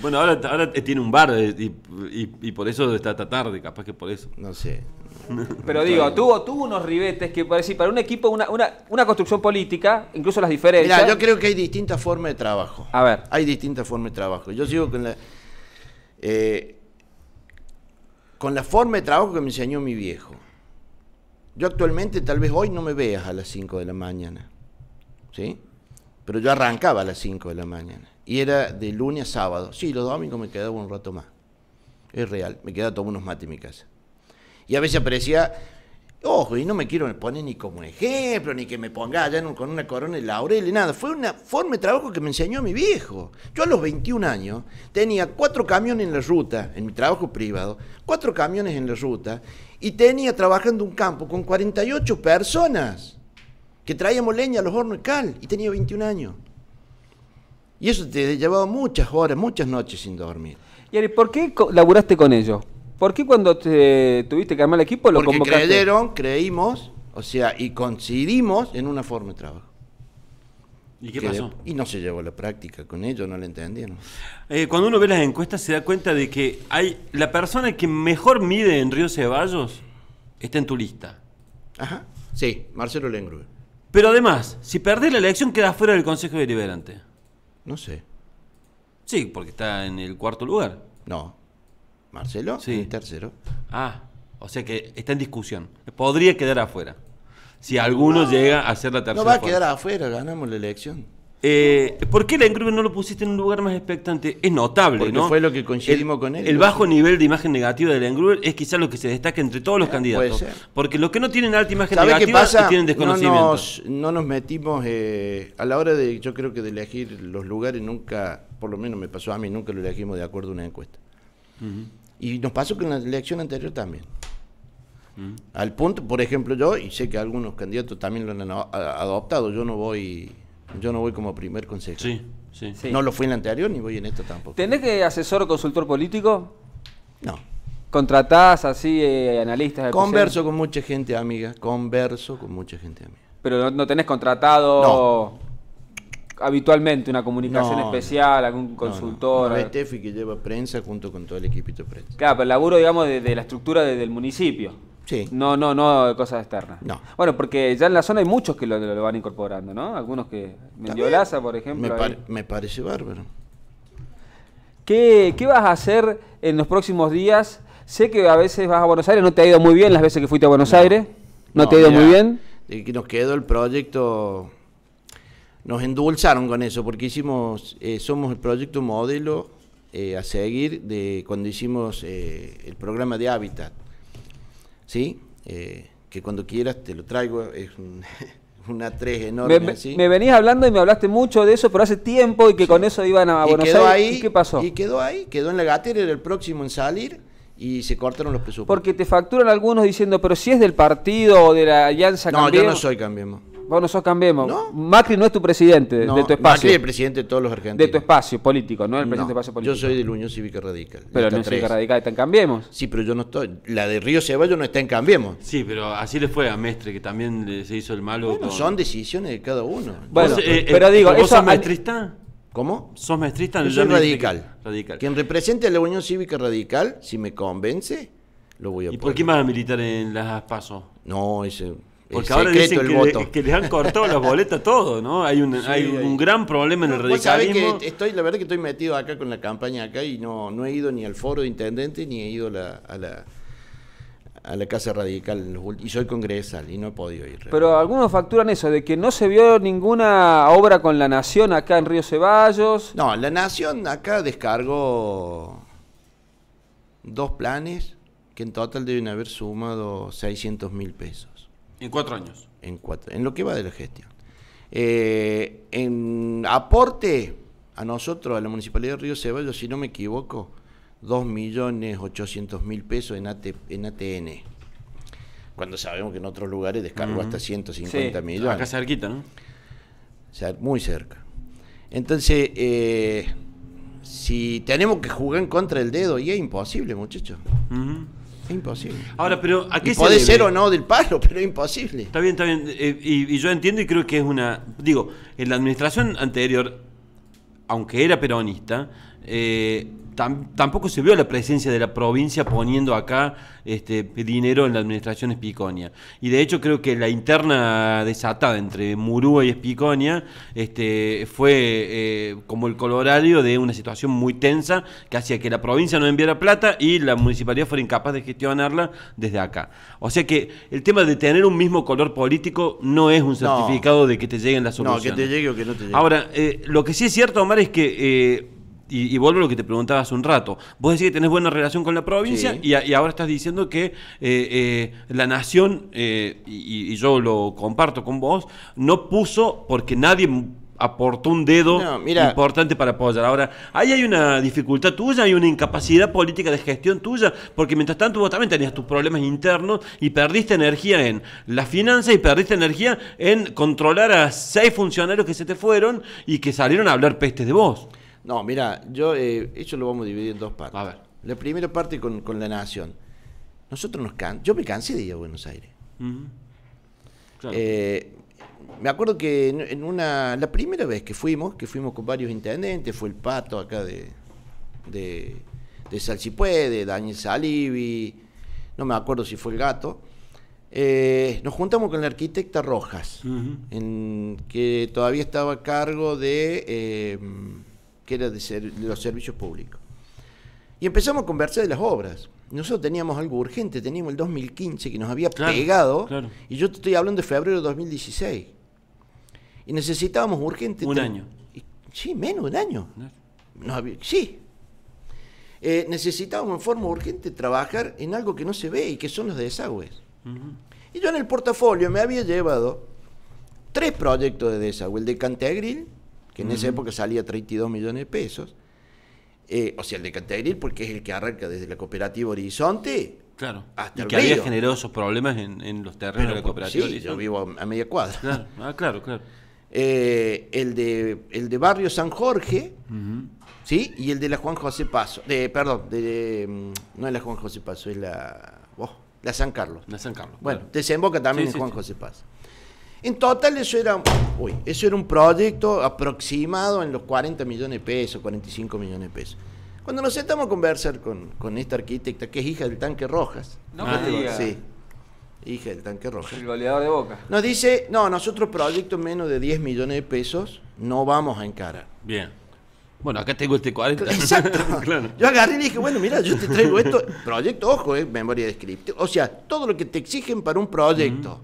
Bueno, ahora, tiene un bar eh, y, por eso está tarde, capaz que por eso. No sé. [laughs] Pero digo, tuvo, tuvo unos ribetes que para, para un equipo, una, construcción política, incluso las diferencias. Mira, yo creo que hay distintas formas de trabajo. A ver. Hay distintas formas de trabajo. Yo sigo con la. Eh, con la forma de trabajo que me enseñó mi viejo. Yo actualmente, tal vez hoy no me veas a las 5 de la mañana. ¿sí? Pero yo arrancaba a las 5 de la mañana. Y era de lunes a sábado. Sí, los domingos me quedaba un rato más. Es real. Me quedaba tomando unos mates en mi casa. Y a veces aparecía, ojo, y no me quiero poner ni como ejemplo, ni que me ponga allá con una corona de laurel, ni nada. Fue una forma de trabajo que me enseñó mi viejo. Yo a los 21 años tenía cuatro camiones en la ruta, en mi trabajo privado, cuatro camiones en la ruta, y tenía trabajando un campo con 48 personas que traíamos leña a los hornos y cal, y tenía 21 años. Y eso te llevaba muchas horas, muchas noches sin dormir. ¿Y Ari, por qué laburaste con ellos? ¿Por qué cuando te tuviste que armar el equipo lo Porque creyeron, creímos, o sea, y coincidimos en una forma de trabajo. ¿Y qué pasó? y no se llevó la práctica con ellos, no lo entendieron. Eh, cuando uno ve las encuestas se da cuenta de que hay la persona que mejor mide en Río Ceballos está en tu lista. Ajá, sí, Marcelo Lengruber. Pero además, si perdés la elección, queda fuera del Consejo Deliberante. No sé. Sí, porque está en el cuarto lugar. No. Marcelo, sí. tercero. Ah, o sea que está en discusión. Podría quedar afuera. Si alguno llega a ser la tercera. No va a quedar afuera, ganamos la elección. Eh, ¿Por qué la Lengruber no lo pusiste en un lugar más expectante? Es notable, Porque ¿no? fue lo que coincidimos con él. El bajo nivel de imagen negativa de la engrube es quizás lo que se destaca entre todos los eh, candidatos. Puede ser. Porque los que no tienen alta imagen negativa pasa? tienen desconocimiento. No nos, metimos eh, a la hora de, yo creo que de elegir los lugares nunca, por lo menos me pasó a mí, nunca lo elegimos de acuerdo a una encuesta. Y nos pasó con la elección anterior también. Al punto, por ejemplo, yo, y sé que algunos candidatos también lo han adoptado, yo no voy yo no voy como primer consejo. Sí, sí, sí. No lo fui en la anterior ni voy en esto tampoco. ¿Tenés que asesor o consultor político? No. ¿Contratás así eh, analistas? converso con mucha gente amiga, converso con mucha gente amiga. Pero no, tenés contratado habitualmente una comunicación especial, algún consultor. No, que lleva prensa junto con todo el equipo de prensa. Claro, pero el laburo, digamos, de, la estructura del municipio. No, No, no, no cosas externas. No. Bueno, porque ya en la zona hay muchos que lo, van incorporando, ¿no? Algunos que. Mendiolaza, por ejemplo. Me, parece bárbaro. ¿Qué, vas a hacer en los próximos días? Sé que a veces vas a Buenos Aires, no te ha ido muy bien las veces que fuiste a Buenos Aires. No, te ha ido muy bien. que nos quedó el proyecto. Nos endulzaron con eso, porque hicimos. Eh, somos el proyecto modelo eh, a seguir de cuando hicimos eh, el programa de hábitat. ¿sí? Eh, que cuando quieras te lo traigo, es [laughs] una tres enorme. Me, venías hablando y me hablaste mucho de eso, pero hace tiempo y que con eso iban a Buenos Aires. qué pasó? Y quedó ahí, quedó en la gatera, era el próximo en salir y se cortaron los presupuestos. Porque te facturan algunos diciendo, pero si es del partido o de la alianza No, yo no soy Cambiemos. Vos no Cambiemos. Macri no es tu presidente de tu espacio. Macri es el presidente de todos los argentinos. De tu espacio político, no el presidente de espacio político. Yo soy de la Unión Cívica Radical. Pero la Unión Cívica Radical está en Cambiemos. Sí, pero yo no estoy. La de Río Ceballos no está en Cambiemos. Sí, pero así le fue a Mestre, que también se hizo el malo. Bueno, son decisiones de cada uno. Bueno, eh, eh, pero digo, ¿vos eso sos maestrista? ¿Cómo? ¿Sos maestrista? Yo soy radical. radical. Quien represente a la Unión Cívica Radical, si me convence, lo voy a ¿Y por qué más a militar en las pasos No, ese porque ahora dicen que, le, han cortado las boletas todo, ¿no? Hay un, gran problema en el radicalismo. estoy, la verdad que estoy metido acá con la campaña acá y no, no he ido ni al foro de intendente ni he ido a la a la Casa Radical y soy congresal y no he podido ir. Pero algunos facturan eso, de que no se vio ninguna obra con La Nación acá en Río Ceballos. No, La Nación acá descargó dos planes que en total deben haber sumado 600 mil pesos. En cuatro años. En, cuatro, en lo que va de la gestión. Eh, en aporte a nosotros, a la Municipalidad de Río Ceballos, si no me equivoco, 2.800.000 pesos en, en ATN. Cuando sabemos que en otros lugares descargo hasta 150 millones. Acá cerquita, ¿no? O sea, muy cerca. Entonces, eh, si tenemos que jugar en contra del dedo, y es imposible, muchachos imposible. Ahora, pero ¿a qué se Puede ser o no del palo, pero imposible. Está bien, está bien. Eh, y, y, yo entiendo y creo que es una. Digo, en la administración anterior, aunque era peronista, eh, tampoco se vio la presencia de la provincia poniendo acá este, dinero en la administración Espiconia. Y de hecho creo que la interna desatada entre Murúa y Espiconia este, fue eh, como el colorario de una situación muy tensa que hacía que la provincia no enviara plata y la municipalidad fuera incapaz de gestionarla desde acá. O sea que el tema de tener un mismo color político no es un certificado de que te lleguen las soluciones. No, que te llegue o que no te llegue. Ahora, eh, lo que sí es cierto, Omar, es que... Eh, y, vuelvo a lo que te preguntaba hace un rato. Vos decís que tenés buena relación con la provincia y, ahora estás diciendo que eh, eh, la nación, eh, y, yo lo comparto con vos, no puso porque nadie aportó un dedo importante para apoyar. Ahora, ahí hay una dificultad tuya, hay una incapacidad política de gestión tuya, porque mientras tanto vos también tenías tus problemas internos y perdiste energía en las finanzas y perdiste energía en controlar a seis funcionarios que se te fueron y que salieron a hablar pestes de vos. No, mira, yo, eh, eso lo vamos a dividir en dos partes. A ver. La primera parte con, la nación. Nosotros nos can... Yo me cansé de ir a Buenos Aires. claro. Eh, me acuerdo que en una, la primera vez que fuimos, que fuimos con varios intendentes, fue el pato acá de, de, de Daniel Salivi, no me acuerdo si fue el gato. Eh, nos juntamos con la arquitecta Rojas, en, que todavía estaba a cargo de eh, que era de, ser, los servicios públicos. Y empezamos a conversar de las obras. Nosotros teníamos algo urgente, teníamos el 2015 que nos había pegado, y yo estoy hablando de febrero de 2016. Y necesitábamos urgente. Un año. sí, menos un año. sí. Eh, necesitábamos en forma urgente trabajar en algo que no se ve y que son los desagües. Y yo en el portafolio me había llevado tres proyectos de desagüe: el de Canteagril, que en esa época salía 32 millones de pesos. Eh, o sea, el de Cantagril, porque es el que arranca desde la cooperativa Horizonte claro. hasta y que había generado esos problemas en, los terrenos de la cooperativa sí, Yo vivo a, media cuadra. Claro, ah, claro, claro. Eh, el, de, el de Barrio San Jorge, ¿sí? Y el de la Juan José Paso. De, perdón, mm, no es la Juan José Paso, es la. Oh, la San Carlos. La San Carlos. Bueno, desemboca también en Juan José Paso. En total eso era, uy, eso era un proyecto aproximado en los 40 millones de pesos, 45 millones de pesos. Cuando nos sentamos a conversar con, esta arquitecta, que es hija del tanque Rojas, no sí, hija del tanque Rojas. El goleador de Boca. Nos dice, no, nosotros proyectos menos de 10 millones de pesos no vamos a encarar. Bien. Bueno, acá tengo este 40. Exacto. [laughs] claro. Yo agarré y dije, bueno, mira, yo te traigo esto, proyecto, ojo, eh, memoria script, O sea, todo lo que te exigen para un proyecto.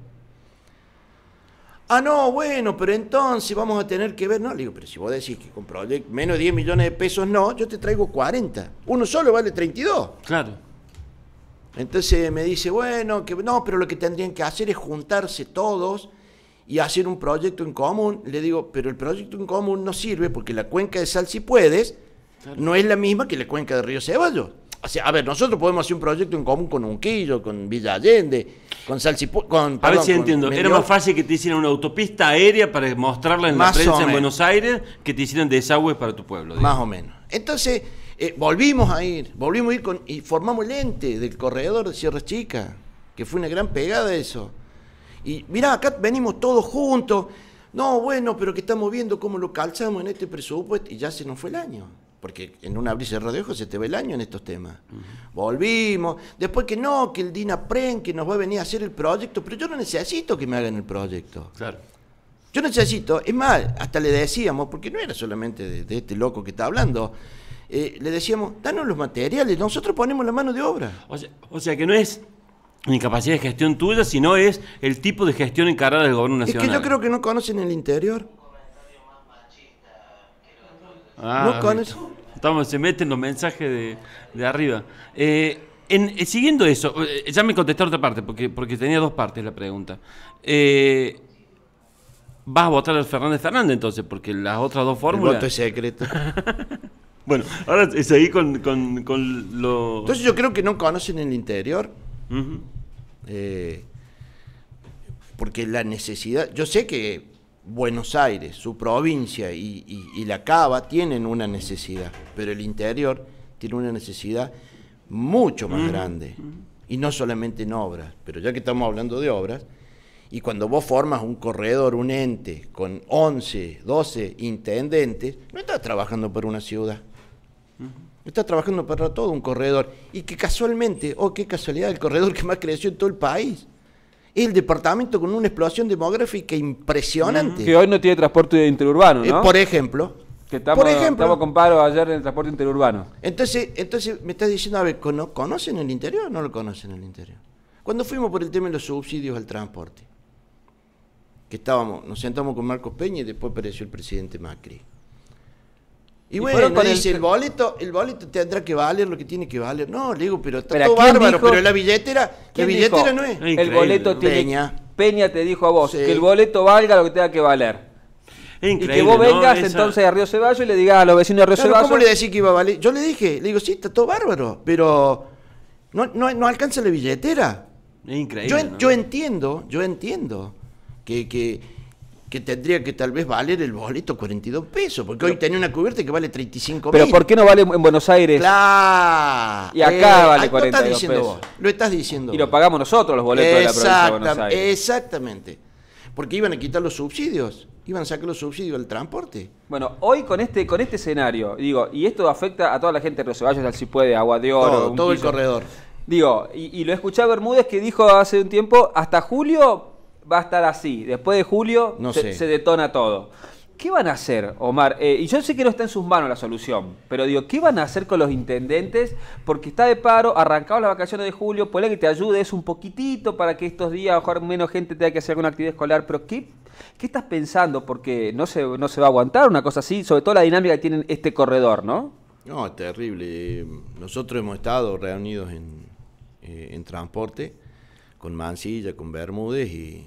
Ah, no, bueno, pero entonces vamos a tener que ver. No, le digo, pero si vos decís que con menos de 10 millones de pesos no, yo te traigo 40. Uno solo vale 32. Claro. Entonces me dice, bueno, que no, pero lo que tendrían que hacer es juntarse todos y hacer un proyecto en común. Le digo, pero el proyecto en común no sirve porque la cuenca de sal, si puedes, no es la misma que la cuenca de Río Ceballos a ver, nosotros podemos hacer un proyecto en común con Unquillo, con Villa Allende, con Salsi. con A ver si entiendo. Era más fácil que te hicieran una autopista aérea para mostrarla en la prensa en Buenos Aires que te hicieran desagües para tu pueblo. Más o menos. Entonces, eh, volvimos a ir, volvimos a ir con, y formamos el ente del corredor de Sierra Chica, que fue una gran pegada eso. Y mirá, acá venimos todos juntos. No, bueno, pero que estamos viendo cómo lo calzamos en este presupuesto y ya se nos fue el año porque en una brisa de rodejo se te ve el año en estos temas. Volvimos, después que no, que el Dina Pren, que nos va a venir a hacer el proyecto, pero yo no necesito que me hagan el proyecto. Claro. Yo necesito, es más, hasta le decíamos, porque no era solamente de, este loco que está hablando, eh, le decíamos, danos los materiales, nosotros ponemos la mano de obra. O sea, que no es incapacidad capacidad de gestión tuya, sino es el tipo de gestión encargada del gobierno nacional. Es que yo creo que no conocen el interior. Ah, ¿No con eso? Estamos, se meten los mensajes de, arriba. Eh, eh, siguiendo eso, eh, ya me contesté otra parte, porque, porque tenía dos partes la pregunta. vas a votar a Fernández Fernández entonces, porque las otras dos fórmulas... El voto es secreto. [laughs] bueno, ahora seguí con, con, lo... Entonces yo creo que no conocen el interior. porque la necesidad... Yo sé que Buenos Aires, su provincia y, la cava tienen una necesidad, pero el interior tiene una necesidad mucho más mm. grande. Mm. Y no solamente en obras, pero ya que estamos hablando de obras, y cuando vos formas un corredor, un ente, con 11, 12 intendentes, no estás trabajando para una ciudad. Estás trabajando para todo un corredor. Y que casualmente, oh, qué casualidad, el corredor que más creció en todo el país el departamento con una explosión demográfica impresionante. Que hoy no tiene transporte interurbano, eh, ¿no? por ejemplo. Que estamos, por ejemplo, con paro ayer en el transporte interurbano. Entonces, entonces me estás diciendo, a ver, ¿conocen el interior o no lo conocen el interior? Cuando fuimos por el tema de los subsidios al transporte, que estábamos, nos sentamos con Marcos Peña y después apareció el presidente Macri. Y, bueno, con dice, el... boleto, el boleto tendrá que valer lo que tiene que valer. No, le digo, pero está todo bárbaro, pero la billetera, ¿qué billetera no es. El boleto tiene... Peña. te dijo a vos que el boleto valga lo que tenga que valer. Increíble, y que vos vengas entonces a Río Ceballos y le digas a los vecinos de Río claro, Ceballos. ¿Cómo le decís que iba a valer? Yo le dije, le digo, sí, está todo bárbaro, pero no, no, no alcanza la billetera. Increíble. Yo, yo entiendo, yo entiendo que, que que tendría que tal vez valer el boleto 42 pesos, porque hoy tenía una cubierta que vale 35 pesos. Pero ¿por qué no vale en Buenos Aires? Claro. Y acá eh, vale 42 pesos. lo estás diciendo Y lo pagamos nosotros los boletos de la provincia Exactamente. Porque iban a quitar los subsidios iban a sacar los subsidios del transporte. Bueno, hoy con este con este escenario, digo, y esto afecta a toda la gente de Río al si puede, Agua de Oro, todo, el corredor. Digo, y, y, lo escuché a Bermúdez que dijo hace un tiempo, hasta julio va a estar así. Después de julio se, detona todo. ¿Qué van a hacer, Omar? Eh, y yo sé que no está en sus manos la solución, pero digo, ¿qué van a hacer con los intendentes? Porque está de paro, arrancado las vacaciones de julio, puede que te ayudes un poquitito para que estos días, ojalá menos gente tenga que hacer alguna actividad escolar, pero ¿qué, estás pensando? Porque no se, no se va a aguantar una cosa así, sobre todo la dinámica que tiene este corredor, ¿no? No, es terrible. Nosotros hemos estado reunidos en, eh, en transporte con Mansilla, con Bermúdez y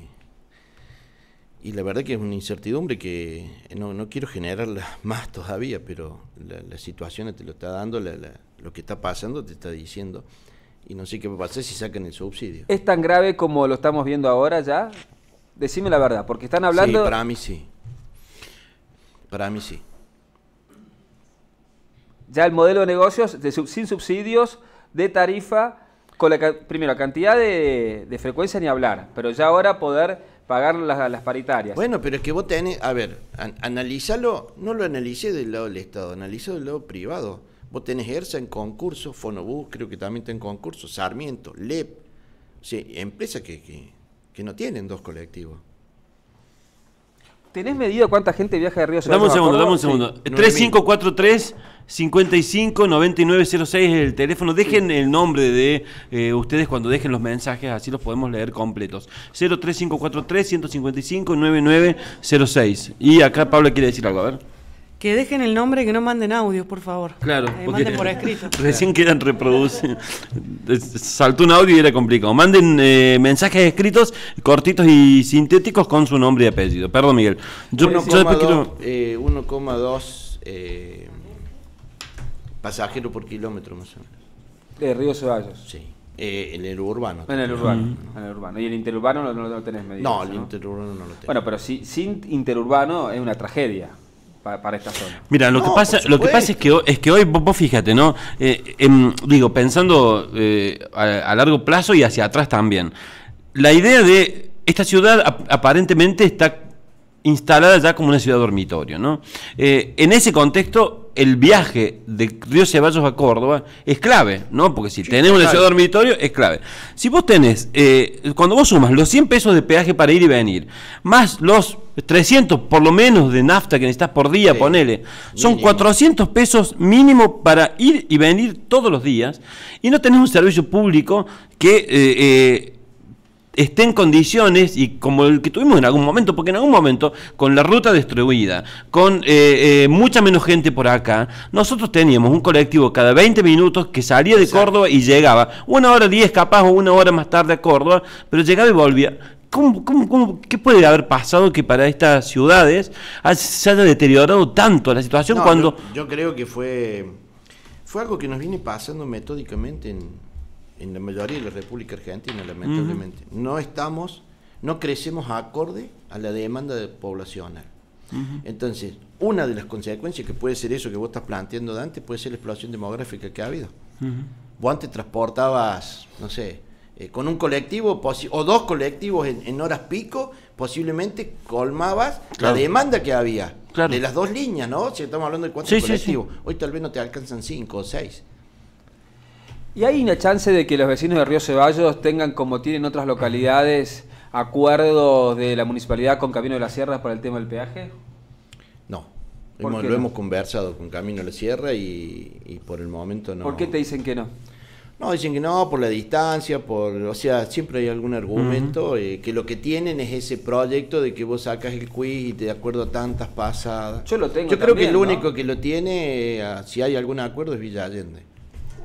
y la verdad que es una incertidumbre que no, no quiero generarla [laughs] más todavía, pero la, situación te lo está dando, lo que está pasando te está diciendo. Y no sé qué va a pasar si sacan el subsidio. ¿Es tan grave como lo estamos viendo ahora ya? Decime la verdad, porque están hablando... Sí, para mí sí. Para mí sí. Ya el modelo de negocios sin subsidios, de tarifa, con la primero, cantidad de frecuencia ni hablar, pero ya ahora poder pagar las, las paritarias. Bueno, pero es que vos tenés, a ver, analízalo... no lo analicé del lado del Estado, analízalo del lado privado. Vos tenés ERSA en concurso, Fonobús creo que también está en concurso, Sarmiento, LEP, sí empresas que, no tienen dos colectivos. ¿Tenés medida cuánta gente viaja de Río Dame un segundo, dame un segundo. 3543 55 9906 el teléfono. Dejen el nombre de eh, ustedes cuando dejen los mensajes, así los podemos leer completos. 03543 155 9906. Y acá Pablo quiere decir algo, a ver. Que dejen el nombre que no manden audios, por favor. Claro. Eh, manden por escrito. [laughs] Recién quedan reproducir Saltó un audio y era complicado. Manden eh, mensajes escritos, cortitos y sintéticos con su nombre y apellido. Perdón, Miguel. Yo, 1,2 quiero... eh, pasajero por kilómetro más o menos. De Río Ceballos. Sí. Eh, en el urbano. En el urbano, en el urbano. Y el interurbano no, lo tenés medido. No, el interurbano no lo tenés. Bueno, pero si, sin interurbano es una tragedia para, esta zona. Mira, lo, que pasa, lo que pasa es que, es que hoy, vos, fíjate, ¿no? Eh, em, digo, pensando eh, a, largo plazo y hacia atrás también. La idea de esta ciudad aparentemente está instalada ya como una ciudad dormitorio. ¿no? Eh, en ese contexto, el viaje de Río Ceballos a Córdoba es clave, ¿no? porque si tenemos tenés una ciudad dormitorio, es clave. Si vos tenés, eh, cuando vos sumas los 100 pesos de peaje para ir y venir, más los 300 por lo menos de nafta que necesitas por día, ponele, son 400 pesos mínimo para ir y venir todos los días, y no tenés un servicio público que... Eh, esté en condiciones y como el que tuvimos en algún momento, porque en algún momento, con la ruta destruida, con eh, eh, mucha menos gente por acá, nosotros teníamos un colectivo cada 20 minutos que salía de Córdoba y llegaba, una hora diez, capaz o una hora más tarde a Córdoba, pero llegaba y volvía. ¿Cómo, qué puede haber pasado que para estas ciudades se haya deteriorado tanto la situación cuando... Yo, yo creo que fue, fue algo que nos viene pasando metódicamente en, en la mayoría de la República Argentina, lamentablemente. No estamos, no crecemos acorde a la demanda de poblacional. Entonces, una de las consecuencias que puede ser eso que vos estás planteando, Dante, puede ser la explosión demográfica que ha habido. Vos antes transportabas, no sé, eh, con un colectivo o dos colectivos en, horas pico, posiblemente colmabas la demanda que había de las dos líneas, ¿no? Si estamos hablando de cuatro colectivos, hoy tal vez no te alcanzan cinco o seis. ¿Y hay una chance de que los vecinos de Río Ceballos tengan, como tienen otras localidades, acuerdos de la municipalidad con Camino de la Sierra para el tema del peaje? No. Hemos, lo hemos conversado con Camino de la Sierra y, por el momento no. ¿Por qué te dicen que no? No, dicen que no, por la distancia, por, o sea, siempre hay algún argumento, eh, que lo que tienen es ese proyecto de que vos sacas el quiz y te de acuerdo a tantas pasadas. Yo lo tengo. Yo creo que el único que lo tiene, eh, si hay algún acuerdo, es Villa Allende.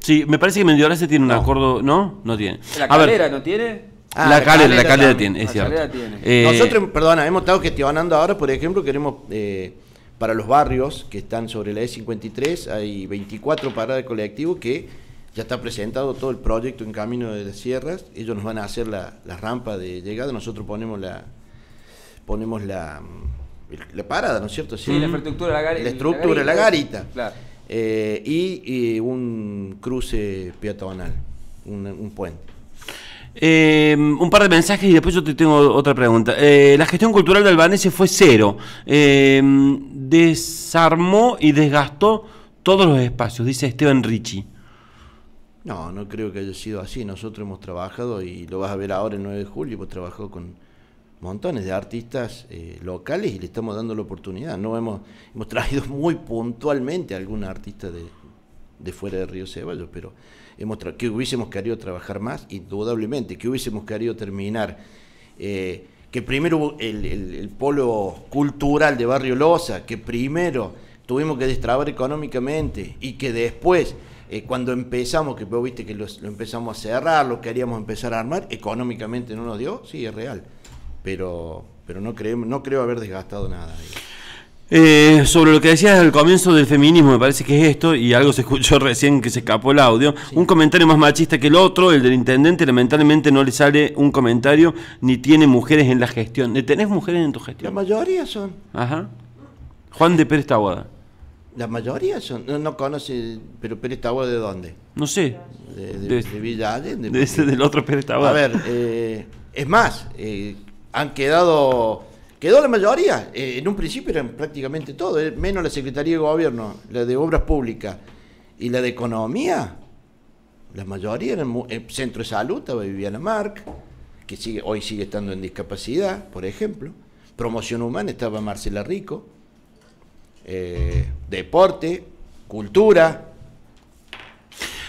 Sí, me parece que se tiene un acuerdo, ¿no? No tiene. ¿La calera no tiene? Ah, la, calera, la calera tiene, es eh, Nosotros, perdona, hemos estado gestionando ahora, por ejemplo, queremos eh, para los barrios que están sobre la E53, hay 24 paradas de colectivo que ya está presentado todo el proyecto en camino de las sierras. Ellos nos van a hacer la, rampa de llegada, nosotros ponemos la ponemos la, mm, la parada, ¿no es cierto? Sí, la infraestructura, la, garita. La estructura, de La garita. Claro. Eh, y, un cruce peatonal, un, puente. Eh, un par de mensajes y después yo te tengo otra pregunta. Eh, la gestión cultural de Albanese fue cero. desarmó y desgastó todos los espacios, dice Esteban Ricci. No, no creo que haya sido así. Nosotros hemos trabajado, y lo vas a ver ahora el 9 de julio, hemos trabajado con montones de artistas eh, locales y le estamos dando la oportunidad. No hemos, traído [laughs] muy puntualmente a algún artista de, de fuera de Río Ceballos, pero hemos que hubiésemos querido trabajar más, indudablemente, que hubiésemos querido terminar. Eh, que primero el, el, polo cultural de Barrio Loza, que primero tuvimos que destrabar económicamente y que después, eh, cuando empezamos, que vos viste que lo empezamos a cerrar, lo queríamos empezar a armar, económicamente no nos dio, sí, es real pero, pero no, creo, no creo haber desgastado nada. Eh, sobre lo que decías al comienzo del feminismo, me parece que es esto, y algo se escuchó [laughs] recién que se escapó el audio, un comentario más machista que el otro, el del intendente, lamentablemente no le sale un comentario, ni tiene mujeres en la gestión. ¿Tenés mujeres en tu gestión? La mayoría son. Ajá. Juan de Pérez Taboada. La mayoría son, no, no conoce, pero Pérez Taboada de dónde? No sé. De, de, de, del otro Pérez A ver, eh, es más, eh, han quedado... Quedó la mayoría, eh, en un principio eran prácticamente todo, eh, menos la Secretaría de Gobierno, la de Obras Públicas y la de Economía, la mayoría eran el eh, Centro de Salud, estaba Viviana Marc, que sigue, hoy sigue estando en discapacidad, por ejemplo, Promoción Humana estaba Marcela Rico, Deporte, Cultura,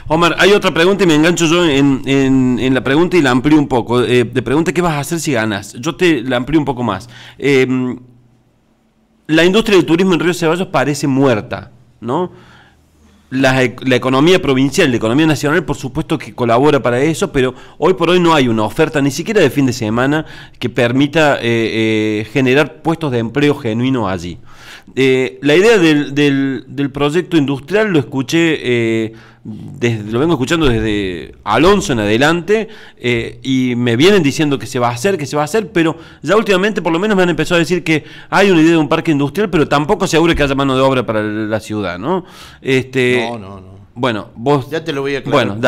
Omar, hay otra pregunta y me engancho yo en, la pregunta y la amplío un poco. te eh, pregunta qué vas a hacer si ganas. Yo te la amplío un poco más. Em, la industria del turismo en Río Ceballos parece muerta, ¿no? E, la, economía provincial, la economía nacional, por supuesto que colabora para eso, pero hoy por hoy no hay una oferta, ni siquiera de fin de semana, que permita eh, eh, generar puestos de empleo genuino allí. Eh, la idea del, del, proyecto industrial lo escuché, eh, desde, lo vengo escuchando desde Alonso en adelante eh, y me vienen diciendo que se va a hacer, que se va a hacer, pero ya últimamente por lo menos me han empezado a decir que hay una idea de un parque industrial, pero tampoco seguro que haya mano de obra para la ciudad, ¿no? Este, no, no, no. Bueno, vos... Ya te lo voy a aclarar. Bueno,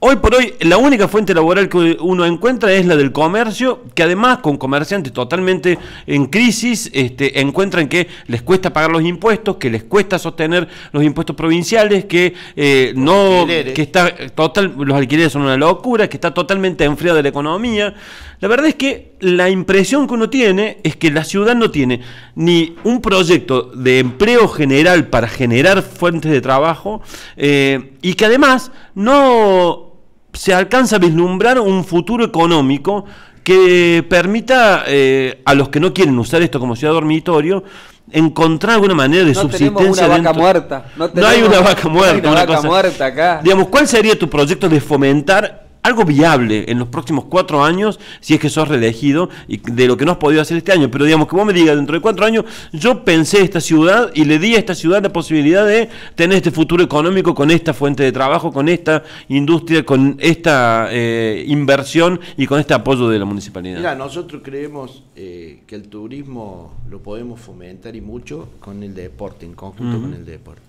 Hoy por hoy la única fuente laboral que uno encuentra es la del comercio, que además con comerciantes totalmente en crisis este, encuentran que les cuesta pagar los impuestos, que les cuesta sostener los impuestos provinciales, que eh, no que está total los alquileres son una locura, que está totalmente enfriada la economía. La verdad es que la impresión que uno tiene es que la ciudad no tiene ni un proyecto de empleo general para generar fuentes de trabajo eh, y que además no se alcanza a vislumbrar un futuro económico que permita eh, a los que no quieren usar esto como ciudad dormitorio encontrar alguna manera de subsistencia. Una muerta. No, [laughs] hay una vaca muerta. No hay una, vaca muerta acá. Digamos, ¿cuál sería tu proyecto de fomentar algo viable en los próximos cuatro años, si es que sos reelegido, y de lo que no has podido hacer este año. Pero digamos que vos me digas, dentro de cuatro años, yo pensé esta ciudad y le di a esta ciudad la posibilidad de tener este futuro económico con esta fuente de trabajo, con esta industria, con esta eh, inversión y con este apoyo de la municipalidad. Mira, nosotros creemos eh, que el turismo lo podemos fomentar y mucho con el deporte, en conjunto con el deporte.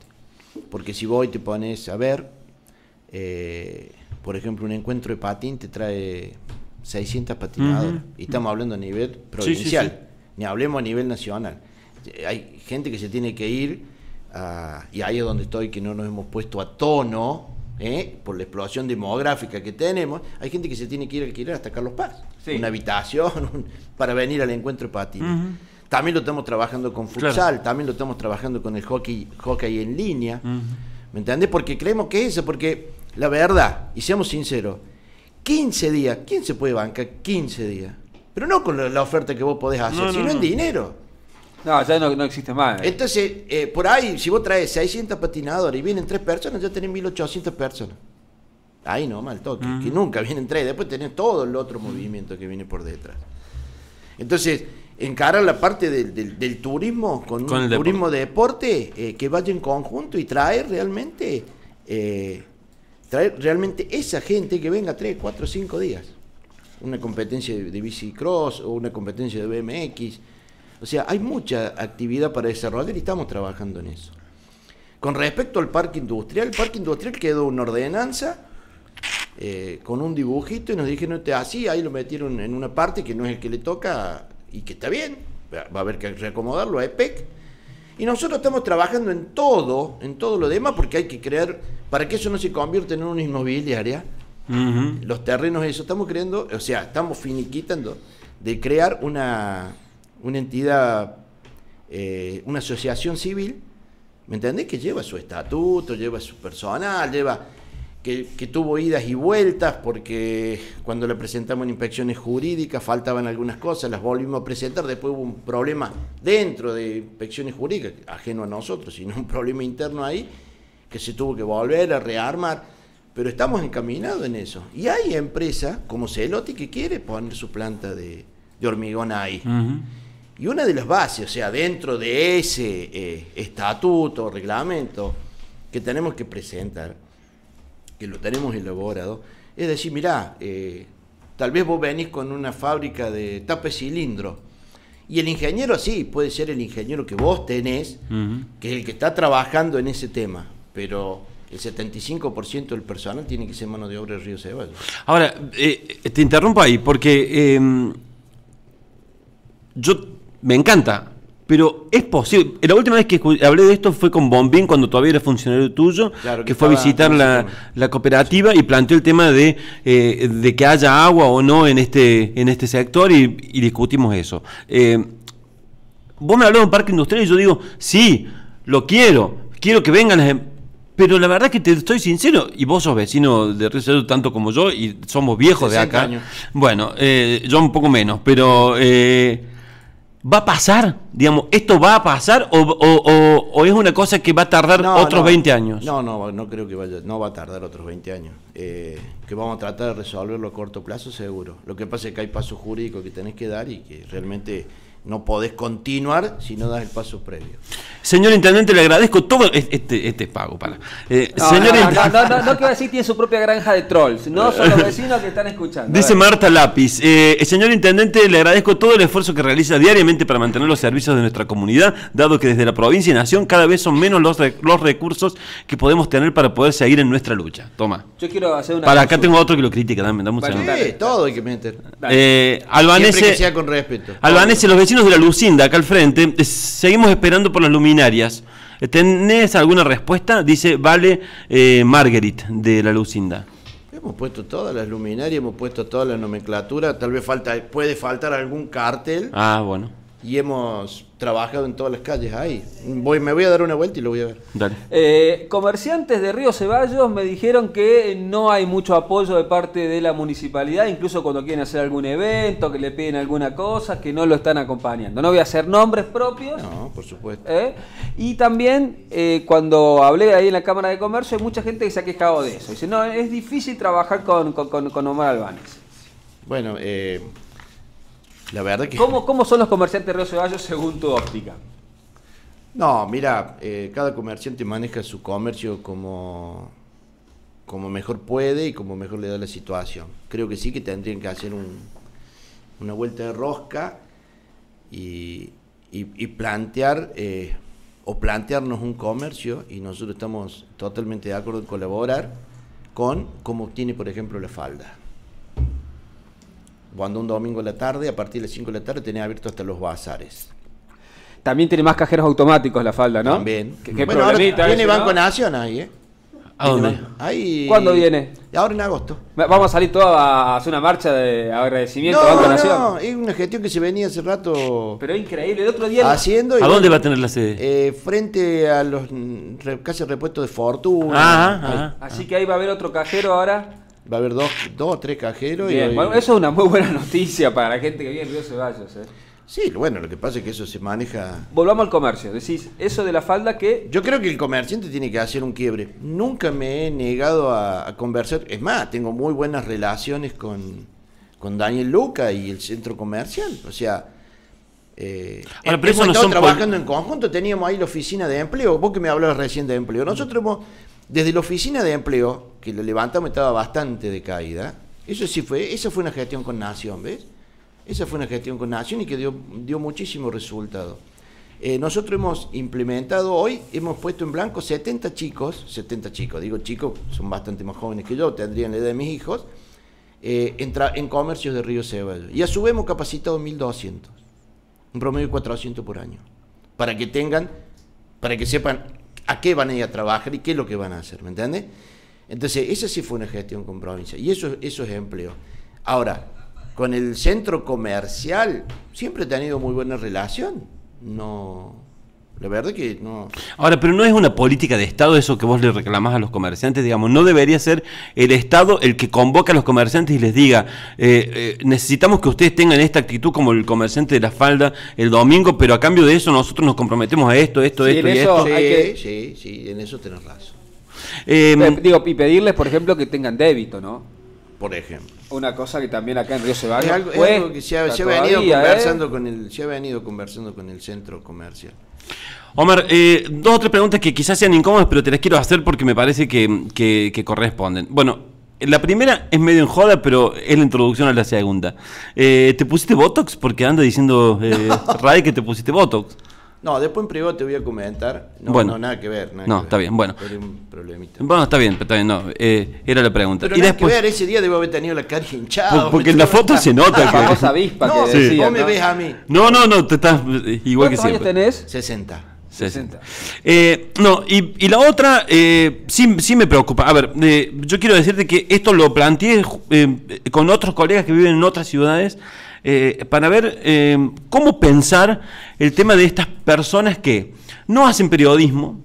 Porque si vos te pones a ver, eh, por ejemplo, un encuentro de patín te trae 600 patinadores. Y estamos hablando a nivel provincial, ni hablemos a nivel nacional. Hay gente que se tiene que ir, ah, y ahí es donde estoy, que no nos hemos puesto a tono. ¿eh? por la explosión demográfica que tenemos, hay gente que se tiene que ir a alquilar hasta Carlos Paz, una habitación para venir al encuentro de patín. También lo estamos trabajando con futsal, también lo estamos trabajando con el hockey, hockey en línea. ¿Me entendés? Porque creemos que eso, porque la verdad, y seamos sinceros, 15 días, ¿quién se puede bancar 15 días? Pero no con la oferta que vos podés hacer, sino en dinero. No, ya no, existe más. Eh. Entonces, eh, por ahí, si vos traes 600 patinadores y vienen 3 personas, ya tenés 1800 personas. Ahí no, mal toque, que nunca vienen tres después tenés todo el otro movimiento que viene por detrás. Entonces, encarar la parte del, turismo con, un turismo de deporte eh, que vaya en conjunto y trae realmente traer realmente esa gente que venga 3, 4, 5 días. Una competencia de, de cross o una competencia de BMX. O sea, hay mucha actividad para desarrollar y estamos trabajando en eso. Con respecto al parque industrial, el parque industrial quedó una ordenanza eh, con un dibujito y nos dijeron, así, ah, sí, ahí lo metieron en una parte que no es el que le toca y que está bien, va a haber que reacomodarlo a EPEC y nosotros estamos trabajando en todo, en todo lo demás, porque hay que crear, para que eso no se convierta en una inmobiliaria, los terrenos, eso estamos creando, o sea, estamos finiquitando de crear una, una entidad, eh, una asociación civil, ¿me entendés? Que lleva su estatuto, lleva su personal, lleva que, tuvo idas y vueltas porque cuando le presentamos en inspecciones jurídicas faltaban algunas cosas, las volvimos a presentar, después hubo un problema dentro de inspecciones jurídicas, ajeno a nosotros, sino un problema interno ahí, que se tuvo que volver a rearmar, pero estamos encaminados en eso. Y hay empresas como Celoti que quiere poner su planta de, hormigón ahí. Y una de las bases, o sea, dentro de ese eh, estatuto, reglamento que tenemos que presentar, que lo tenemos elaborado, es decir, mirá, eh, tal vez vos venís con una fábrica de tapes cilindro. Y el ingeniero sí, puede ser el ingeniero que vos tenés, que es el que está trabajando en ese tema, pero el 75% del personal tiene que ser mano de obra de Río Ceballos. Ahora, eh, te interrumpo ahí, porque em, yo me encanta pero es posible. La última vez que hablé de esto fue con Bombín, cuando todavía era funcionario tuyo, que, fue a visitar la, cooperativa y planteó el tema eh, de, que haya agua o no en este, este sector y, discutimos eso. Eh, vos me hablabas de un parque industrial y yo digo, sí, lo quiero, quiero que vengan em, pero la verdad que te estoy sincero, y vos sos vecino de Río tanto como yo, y somos viejos de acá. Bueno, eh, yo un poco menos, pero va a pasar? Digamos, ¿esto va a pasar o, es una cosa que va a tardar otros 20 años? No, no, no creo que vaya, no va a tardar otros 20 años. Eh, que vamos a tratar de resolverlo a corto plazo, seguro. Lo que pasa es que hay pasos jurídicos que tenés que dar y que realmente no podés continuar si no das el paso previo. Señor Intendente, le agradezco todo este, este pago. Para. Eh, no, señor no, no, no, no, que tiene su propia granja de trolls, no son los vecinos que están escuchando. Dice Marta Lápiz, eh, señor Intendente, le agradezco todo el esfuerzo que realiza diariamente para mantener los servicios de nuestra comunidad, dado que desde la provincia y nación cada vez son menos los, los recursos que podemos tener para poder seguir en nuestra lucha. Toma. Yo quiero hacer una... Para acá tengo otro que lo critica, dame, dame un segundo. todo hay que meter. Eh, con respeto. Albanese, los vecinos de la Lucinda, acá al frente, seguimos esperando por las luminarias. ¿Tenés alguna respuesta? Dice Vale eh, Marguerite de la Lucinda. Hemos puesto todas las luminarias, hemos puesto toda la nomenclatura, tal vez falta, puede faltar algún cartel. Ah, bueno y hemos trabajado en todas las calles ahí. Voy, me voy a dar una vuelta y lo voy a ver. Eh, comerciantes de Río Ceballos me dijeron que no hay mucho apoyo de parte de la municipalidad, incluso cuando quieren hacer algún evento, que le piden alguna cosa, que no lo están acompañando. No voy a hacer nombres propios. No, por supuesto. ¿eh? y también eh, cuando hablé ahí en la Cámara de Comercio hay mucha gente que se ha quejado de eso. Dice, no, es difícil trabajar con, Omar Albanes. Bueno, eh ¿Cómo, son los comerciantes de Río Ceballos según tu óptica? No, mira, eh, cada comerciante maneja su comercio como, como mejor puede y como mejor le da la situación. Creo que sí que tendrían que hacer una vuelta de rosca y, plantear eh, o plantearnos un comercio y nosotros estamos totalmente de acuerdo en colaborar con cómo tiene por ejemplo la falda. Cuando un domingo en la tarde, a partir de las 5 de la tarde, tenía abierto hasta los bazares. También tiene más cajeros automáticos la falda, ¿no? También. ¿Qué, qué bueno, ahora viene Banco Nación ahí, ¿eh? ¿A ¿Cuándo viene? Ahora en agosto. Vamos a salir todos a hacer una marcha de agradecimiento a Banco no, Nación. No, es una gestión que se venía hace rato. Pero increíble, el otro día. Haciendo. ¿A dónde va a tener la sede? Eh, frente a los mm, casi repuestos de fortuna. ajá. Ah, ah, ah. Así que ahí va a haber otro cajero ahora. Va a haber dos, dos o tres cajeros. y, eso es una muy buena noticia para la gente que viene en Río Ceballos. ¿eh? Sí, bueno, lo que pasa es que eso se maneja. Volvamos al comercio. Decís, eso de la falda que. Yo creo que el comerciante tiene que hacer un quiebre. Nunca me he negado a, conversar. Es más, tengo muy buenas relaciones con, Daniel Luca y el centro comercial. O sea. Eh, trabajando en conjunto, teníamos ahí la oficina de empleo, vos que me hablabas recién de empleo. Nosotros hemos desde la oficina de empleo, que lo levantamos estaba bastante de caída. eso sí fue, esa fue una gestión con Nación, ¿ves? Esa fue una gestión con Nación y que dio, dio muchísimo resultado. Eh, nosotros hemos implementado, hoy hemos puesto en blanco 70 chicos, 70 chicos, digo chicos, son bastante más jóvenes que yo, tendrían la edad de mis hijos, eh, en, comercios de Río Ceballos. Y a su vez hemos capacitado 1.200, un promedio de 400 por año, para que tengan, para que sepan a qué van a ir a trabajar y qué es lo que van a hacer, ¿me entiendes? Entonces, esa sí fue una gestión con provincia y eso, eso es empleo. Ahora, con el centro comercial siempre he tenido muy buena relación. No, la verdad que no. Ahora, pero no es una política de Estado eso que vos le reclamás a los comerciantes, digamos. No debería ser el Estado el que convoca a los comerciantes y les diga: eh, eh, necesitamos que ustedes tengan esta actitud como el comerciante de la falda el domingo, pero a cambio de eso nosotros nos comprometemos a esto, esto, esto y eso esto. Sí, sí, en eso tenés razón. Em, digo, y pedirles, por ejemplo, que tengan débito, ¿no? por ejemplo. Una cosa que también acá en Río Ceballos. Es que se ha, ¿eh? con el, se ha venido conversando con el centro comercial. Omar, eh, dos o tres preguntas que quizás sean incómodas, pero te las quiero hacer porque me parece que, corresponden. Bueno, la primera es medio en joda, pero es la introducción a la segunda. Eh, ¿Te pusiste Botox? Porque anda diciendo eh, [laughs] Ray que te pusiste Botox. No, después en privado te voy a comentar. No, no nada que ver. Nada no, está bien, bueno. un problemita. Bueno, está bien, está bien, no. Eh, era la pregunta. Pero y nada después... que ver, ese día debo haber tenido la cara hinchada. porque en la foto se nota la famosa avispa no, que No, me ves a mí. No, no, no, te estás eh, igual que siempre. ¿Cuántos tenés? 60. 60. Eh, no, y, la otra eh, sí, sí, me preocupa. A ver, eh, yo quiero decirte que esto lo planteé con otros colegas que viven en otras ciudades eh, para ver eh, cómo pensar el tema de estas personas que no hacen periodismo,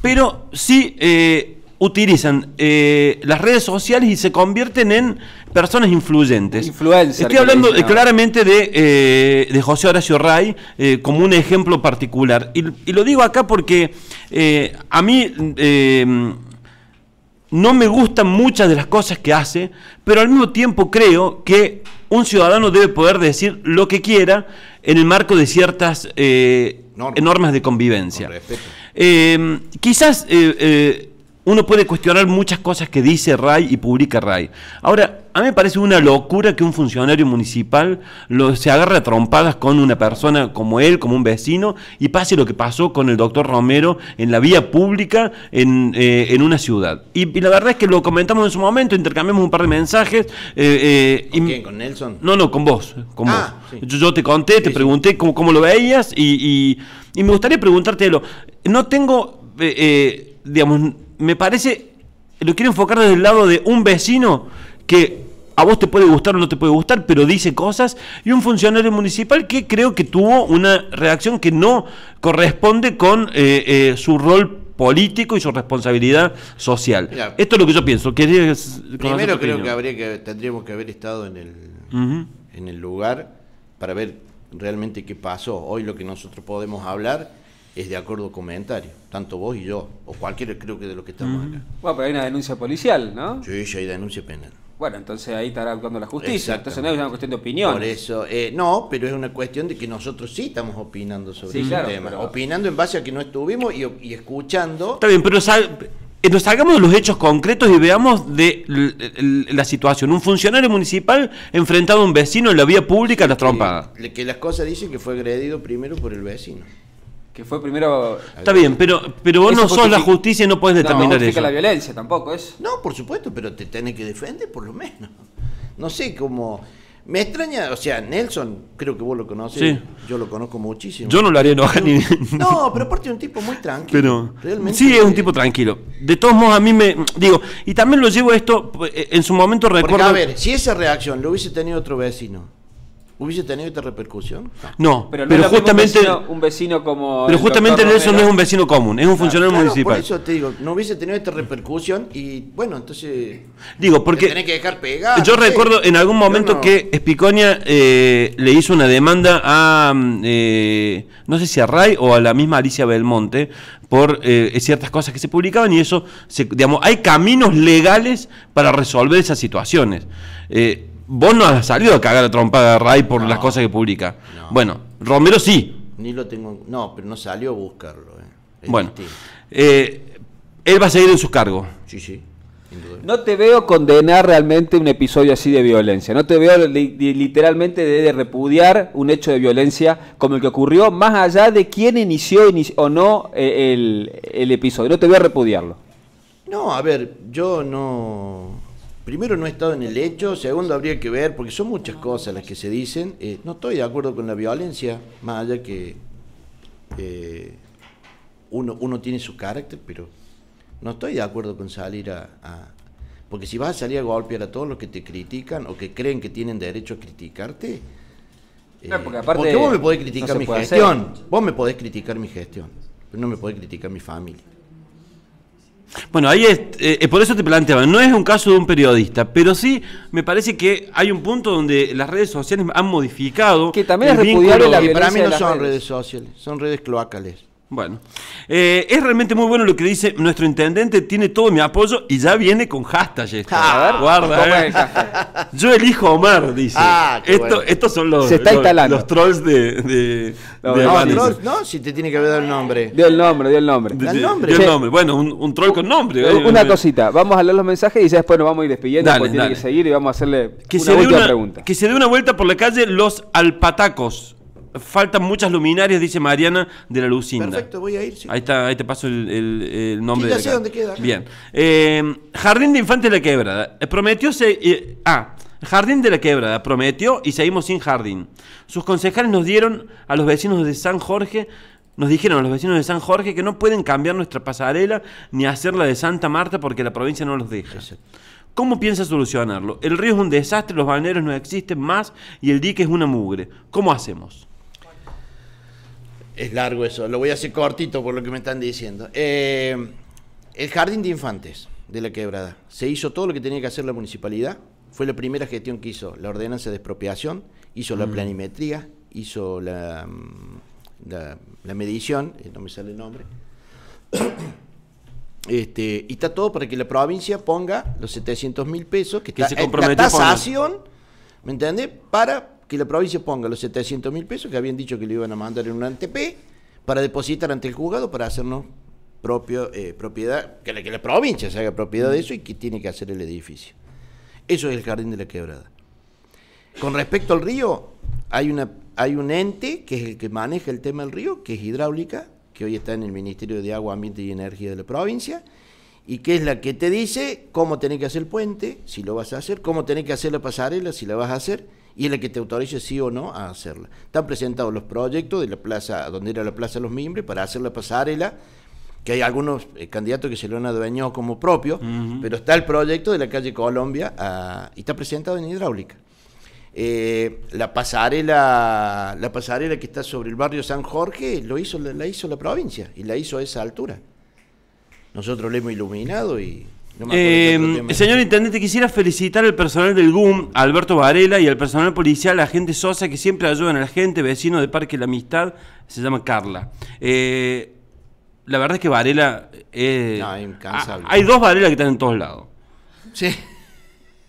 pero sí eh, utilizan las redes sociales y se convierten en personas influyentes. Estoy hablando claramente de, José Horacio Ray como un ejemplo particular. y, lo digo acá porque a mí no me gustan muchas de las cosas que hace, pero al mismo tiempo creo que un ciudadano debe poder decir lo que quiera en el marco de ciertas eh, normas. de convivencia. Eh, quizás eh, uno puede cuestionar muchas cosas que dice Ray y publica Ray. Ahora, a mí me parece una locura que un funcionario municipal se agarre a trompadas con una persona como él, como un vecino, y pase lo que pasó con el doctor Romero en la vía pública en, eh, una ciudad. Y, la verdad es que lo comentamos en su momento, intercambiamos un par de mensajes. Eh, eh, ¿Con quién? ¿Con Nelson? No, no, con vos. Con ah, Yo, te conté, te pregunté cómo, lo veías y, y, me gustaría preguntártelo. No tengo, digamos me parece, lo quiero enfocar desde el lado de un vecino que a vos te puede gustar o no te puede gustar, pero dice cosas, y un funcionario municipal que creo que tuvo una reacción que no corresponde con eh, eh, su rol político y su responsabilidad social. Esto es lo que yo pienso. Primero creo que, habría que tendríamos que haber estado en el, en el lugar para ver realmente qué pasó. Hoy lo que nosotros podemos hablar es de acuerdo comentario, tanto vos y yo, o cualquiera creo que de lo que estamos acá. Bueno, pero hay una denuncia policial, ¿no? Sí, sí, hay denuncia penal. Bueno, entonces ahí estará actuando la justicia. Entonces no es una cuestión de opinión. Por eso, eh, no, pero es una cuestión de que nosotros sí estamos opinando sobre el tema. Opinando en base a que no estuvimos y, escuchando. Está bien, pero eh, nos salgamos de los hechos concretos y veamos de la situación. Un funcionario municipal enfrentado a un vecino en la vía pública a las trompadas. que las cosas dicen que fue agredido primero por el vecino que fue primero. Está bien, pero, pero vos no sos la justicia y no puedes determinar no, eso. la violencia tampoco, es. No, por supuesto, pero te tenés que defender por lo menos. No sé cómo. Me extraña, o sea, Nelson, creo que vos lo conoces. Yo lo conozco muchísimo. Yo no lo haría enojar ni. No, pero aparte es un tipo muy tranquilo. sí, es un tipo tranquilo. De todos modos, a mí me. Digo, y también lo llevo esto. Eh, en su momento recuerdo. Porque, a ver, si esa reacción lo hubiese tenido otro vecino ¿Hubiese tenido esta repercusión? No, pero, justamente. Un vecino, como. Pero justamente eso no es un vecino común, es un funcionario municipal. Por eso te digo, no hubiese tenido esta repercusión y bueno, entonces. Digo, porque. Te tenés que dejar pegar. Yo recuerdo en algún momento que Espiconia eh, le hizo una demanda a. Mm, eh, no sé si a Ray o a la misma Alicia Belmonte por eh, ciertas cosas que se publicaban y eso. Se, digamos, hay caminos legales para resolver esas situaciones. Eh, Vos no has salido a cagar a trompada de Ray por las cosas que publica. Bueno, Romero sí. Ni lo tengo. No, pero no salió a buscarlo. Eh. Bueno, eh, él va a seguir en sus cargos. Sí, sí. No te veo condenar realmente un episodio así de violencia. No te veo literalmente de, repudiar un hecho de violencia como el que ocurrió, más allá de quién inició, o no eh, el, el, episodio. No te veo repudiarlo. No, a ver, yo no primero no he estado en el hecho, segundo habría que ver, porque son muchas cosas las que se dicen. Eh, no estoy de acuerdo con la violencia, más allá que eh, uno, tiene su carácter, pero no estoy de acuerdo con salir a, porque si vas a salir a golpear a todos los que te critican o que creen que tienen derecho a criticarte, eh, porque, vos me podés criticar mi gestión, vos me podés criticar mi gestión, pero no me podés criticar mi familia. Bueno, ahí es, eh, eh, por eso te planteaba, no es un caso de un periodista, pero sí me parece que hay un punto donde las redes sociales han modificado. Que también es la violencia. Y para mí no son redes sociales, son redes cloacales. Bueno, eh, es realmente muy bueno lo que dice nuestro intendente, tiene todo mi apoyo y ya viene con hashtag Ah, a ver, guarda. Eh. [laughs] Yo elijo Omar, dice. Ah, esto, Estos son los, Se está los, los, trolls de... no, no, no, si te tiene que haber dado el nombre. Dio el nombre, dio el nombre. Dio el nombre. Dio el nombre. Bueno, un, troll con nombre. Eh, eh, una cosita, vamos a leer los mensajes y ya después nos vamos a ir despidiendo porque tiene que seguir y vamos a hacerle una última una, pregunta. Que se dé una vuelta por la calle los alpatacos faltan muchas luminarias, dice Mariana de la Lucinda. Perfecto, voy a ir. Ahí, está, ahí te paso el, nombre. Bien. Jardín de Infante de la Quebrada. Eh, prometió se, eh, ah, Jardín de la Quebrada prometió y seguimos sin jardín. Sus concejales nos dieron a los vecinos de San Jorge nos dijeron a los vecinos de San Jorge que no pueden cambiar nuestra pasarela ni hacerla de Santa Marta porque la provincia no los deja. ¿Cómo piensa solucionarlo? El río es un desastre, los balneros no existen más y el dique es una mugre. ¿Cómo hacemos? Es largo eso, lo voy a hacer cortito por lo que me están diciendo. Eh, el jardín de infantes de la quebrada. Se hizo todo lo que tenía que hacer la municipalidad. Fue la primera gestión que hizo la ordenanza de expropiación, hizo la mm. planimetría, hizo la, mm, medición, eh, no me sale el nombre. [coughs] Este, y está todo para que la provincia ponga los 700 mil pesos que, está, se comprometió la tasación, ¿me entiendes? Para que la provincia ponga los 700 mil pesos que habían dicho que le iban a mandar en un antep para depositar ante el juzgado para hacernos propio, eh, propiedad, que la, que la provincia se haga propiedad de mm. eso y que tiene que hacer el edificio. Eso es el jardín de la quebrada. Con respecto al río, hay, una, hay un ente que es el que maneja el tema del río, que es hidráulica, que hoy está en el Ministerio de Agua, Ambiente y Energía de la provincia, y que es la que te dice cómo tenés que hacer el puente, si lo vas a hacer, cómo tenés que hacer la pasarela, si la vas a hacer, y es la que te autoriza sí o no a hacerla. Están presentados los proyectos de la plaza, donde era la Plaza Los Mimbres, para hacer la pasarela, que hay algunos eh, candidatos que se lo han adueñado como propio, pero está el proyecto de la calle Colombia ah, y está presentado en hidráulica. Eh, la pasarela la pasarela que está sobre el barrio San Jorge lo hizo la, hizo la provincia y la hizo a esa altura nosotros le hemos iluminado y eh, señor Intendente, quisiera felicitar al personal del GUM, Alberto Varela, y al personal policial, la gente Sosa, que siempre ayudan a la gente, vecino de Parque La Amistad, se llama Carla. Eh, la verdad es que Varela... es... no, ah, hay dos Varela que están en todos lados. Sí.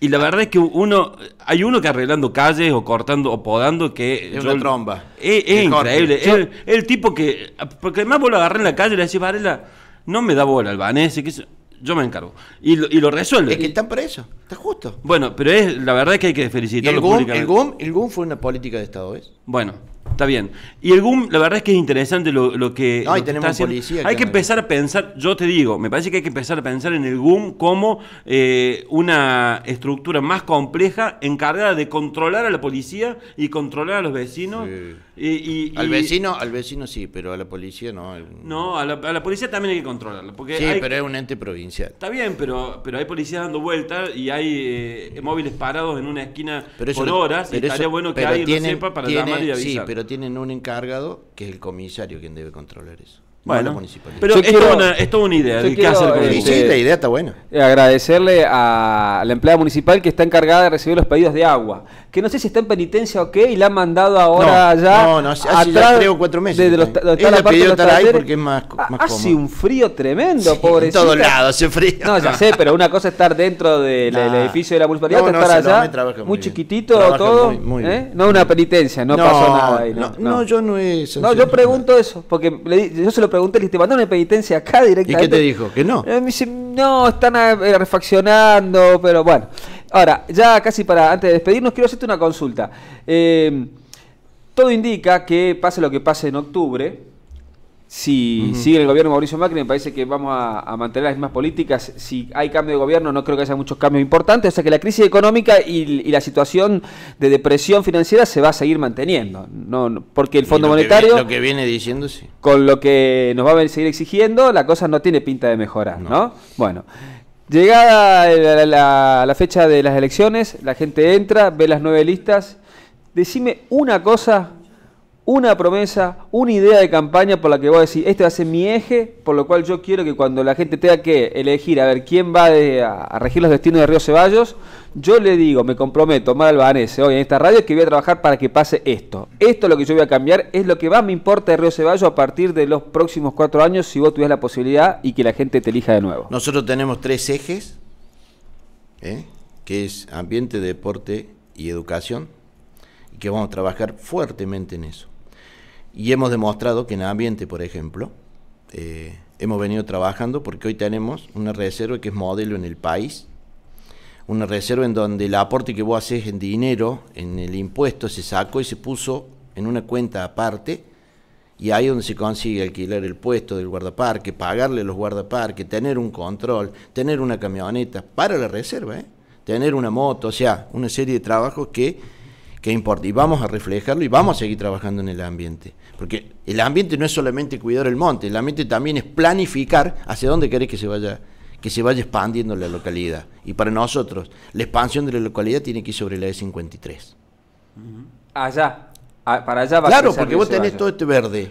Y la verdad es que uno, hay uno que arreglando calles o cortando o podando que... Es una tromba. Es, increíble. Es el, tipo que... Porque además vos lo agarrar en la calle y le decís, Varela, no me da bola albanés. Que yo me encargo. Y lo, y lo resuelve. Es que están para eso, está justo. Bueno, pero es la verdad es que hay que felicitarlo el GUM, El GUM, el GUM fue una política de Estado, ¿ves? Bueno, Está bien. Y el GUM, la verdad es que es interesante lo, que. No, policía, hay que empezar a pensar, yo te digo, me parece que hay que empezar a pensar en el GUM como eh, una estructura más compleja encargada de controlar a la policía y controlar a los vecinos. Y, al vecino, al vecino sí, pero a la policía no. No, a la, policía también hay que controlarla. Porque sí, pero es un ente provincial. Está bien, pero, pero hay policías dando vueltas y hay eh, móviles parados en una esquina por horas. estaría bueno que alguien sepa para llamar y avisar tienen un encargado que es el comisario quien debe controlar eso. Bueno, no pero es, es, toda una, idea de qué hace el comisario? Sí, la idea está buena. Eh, agradecerle a la empleada municipal que está encargada de recibir los pedidos de agua que no sé si está en penitencia o qué, y la han mandado ahora no, No, no, hace tres o cuatro meses. Desde los, está la parte de ahí porque es más, más Hace un frío tremendo, sí, En todos lados hace frío. No, ya sé, [laughs] pero una cosa es estar dentro del edificio de la municipalidad, estar allá, muy, chiquitito todo. Muy, ¿eh? No una penitencia, no, pasó nada ahí. No, yo no he No, yo pregunto eso, porque le, yo se lo pregunté, le te mandaron en penitencia acá directamente. ¿Y qué te dijo? ¿Que no? Eh, me dice, no, están eh, refaccionando, pero bueno. Ahora, ya casi para antes de despedirnos, quiero hacerte una consulta. Eh, todo indica que pase lo que pase en octubre, si sigue el gobierno Mauricio Macri, me parece que vamos a, mantener las mismas políticas. Si hay cambio de gobierno, no creo que haya muchos cambios importantes. O sea que la crisis económica y, la situación de depresión financiera se va a seguir manteniendo. No, porque el Fondo Monetario. lo que viene diciendo, sí. Con lo que nos va a seguir exigiendo, la cosa no tiene pinta de mejorar, ¿no? Bueno. Llegada la, fecha de las elecciones, la gente entra, ve las nueve listas. Decime una cosa una promesa, una idea de campaña por la que voy a decir, este va a ser mi eje, por lo cual yo quiero que cuando la gente tenga que elegir a ver quién va a, regir los destinos de Río Ceballos, yo le digo, me comprometo, Mar Albanese, hoy en esta radio, que voy a trabajar para que pase esto. Esto es lo que yo voy a cambiar, es lo que más me importa de Río Ceballos a partir de los próximos cuatro años, si vos tuvieras la posibilidad y que la gente te elija de nuevo. Nosotros tenemos tres ejes, ¿eh? que es ambiente, deporte y educación, y que vamos a trabajar fuertemente en eso y hemos demostrado que en ambiente, por ejemplo, eh, hemos venido trabajando porque hoy tenemos una reserva que es modelo en el país, una reserva en donde el aporte que vos haces en dinero, en el impuesto, se sacó y se puso en una cuenta aparte, y ahí es donde se consigue alquilar el puesto del guardaparque, pagarle a los guardaparques, tener un control, tener una camioneta para la reserva, ¿eh? tener una moto, o sea, una serie de trabajos que que importa. Y vamos a reflejarlo y vamos a seguir trabajando en el ambiente. Porque el ambiente no es solamente cuidar el monte, el ambiente también es planificar hacia dónde querés que se vaya que se vaya expandiendo la localidad. Y para nosotros, la expansión de la localidad tiene que ir sobre la E53. Allá, ah, para allá va Claro, porque vos tenés todo este verde.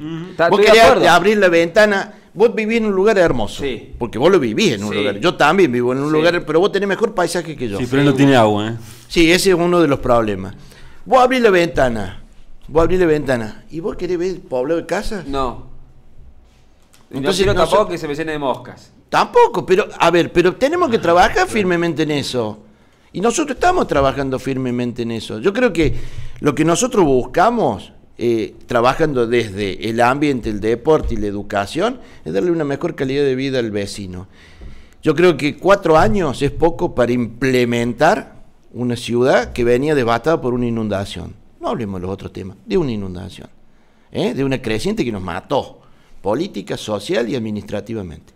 Vos querés abrir la ventana, vos vivís en un lugar hermoso. Porque vos lo vivís en un lugar. Yo también vivo en un lugar, pero vos tenés mejor paisaje que yo. Sí, pero no tiene agua, ¿eh? Sí, ese es uno de los problemas. Vos abrís la ventana. Vos abrir la ventana. ¿Y vos querés ver el poblado de casa? No. Entonces, no quiero tampoco que se me llene de moscas. Tampoco, pero a ver, pero tenemos que ah, trabajar firmemente en eso. Y nosotros estamos trabajando firmemente en eso. Yo creo que lo que nosotros buscamos, eh, trabajando desde el ambiente, el deporte y la educación, es darle una mejor calidad de vida al vecino. Yo creo que cuatro años es poco para implementar una ciudad que venía devastada por una inundación. No hablemos de los otros temas, de una inundación, ¿eh? de una creciente que nos mató, política, social y administrativamente.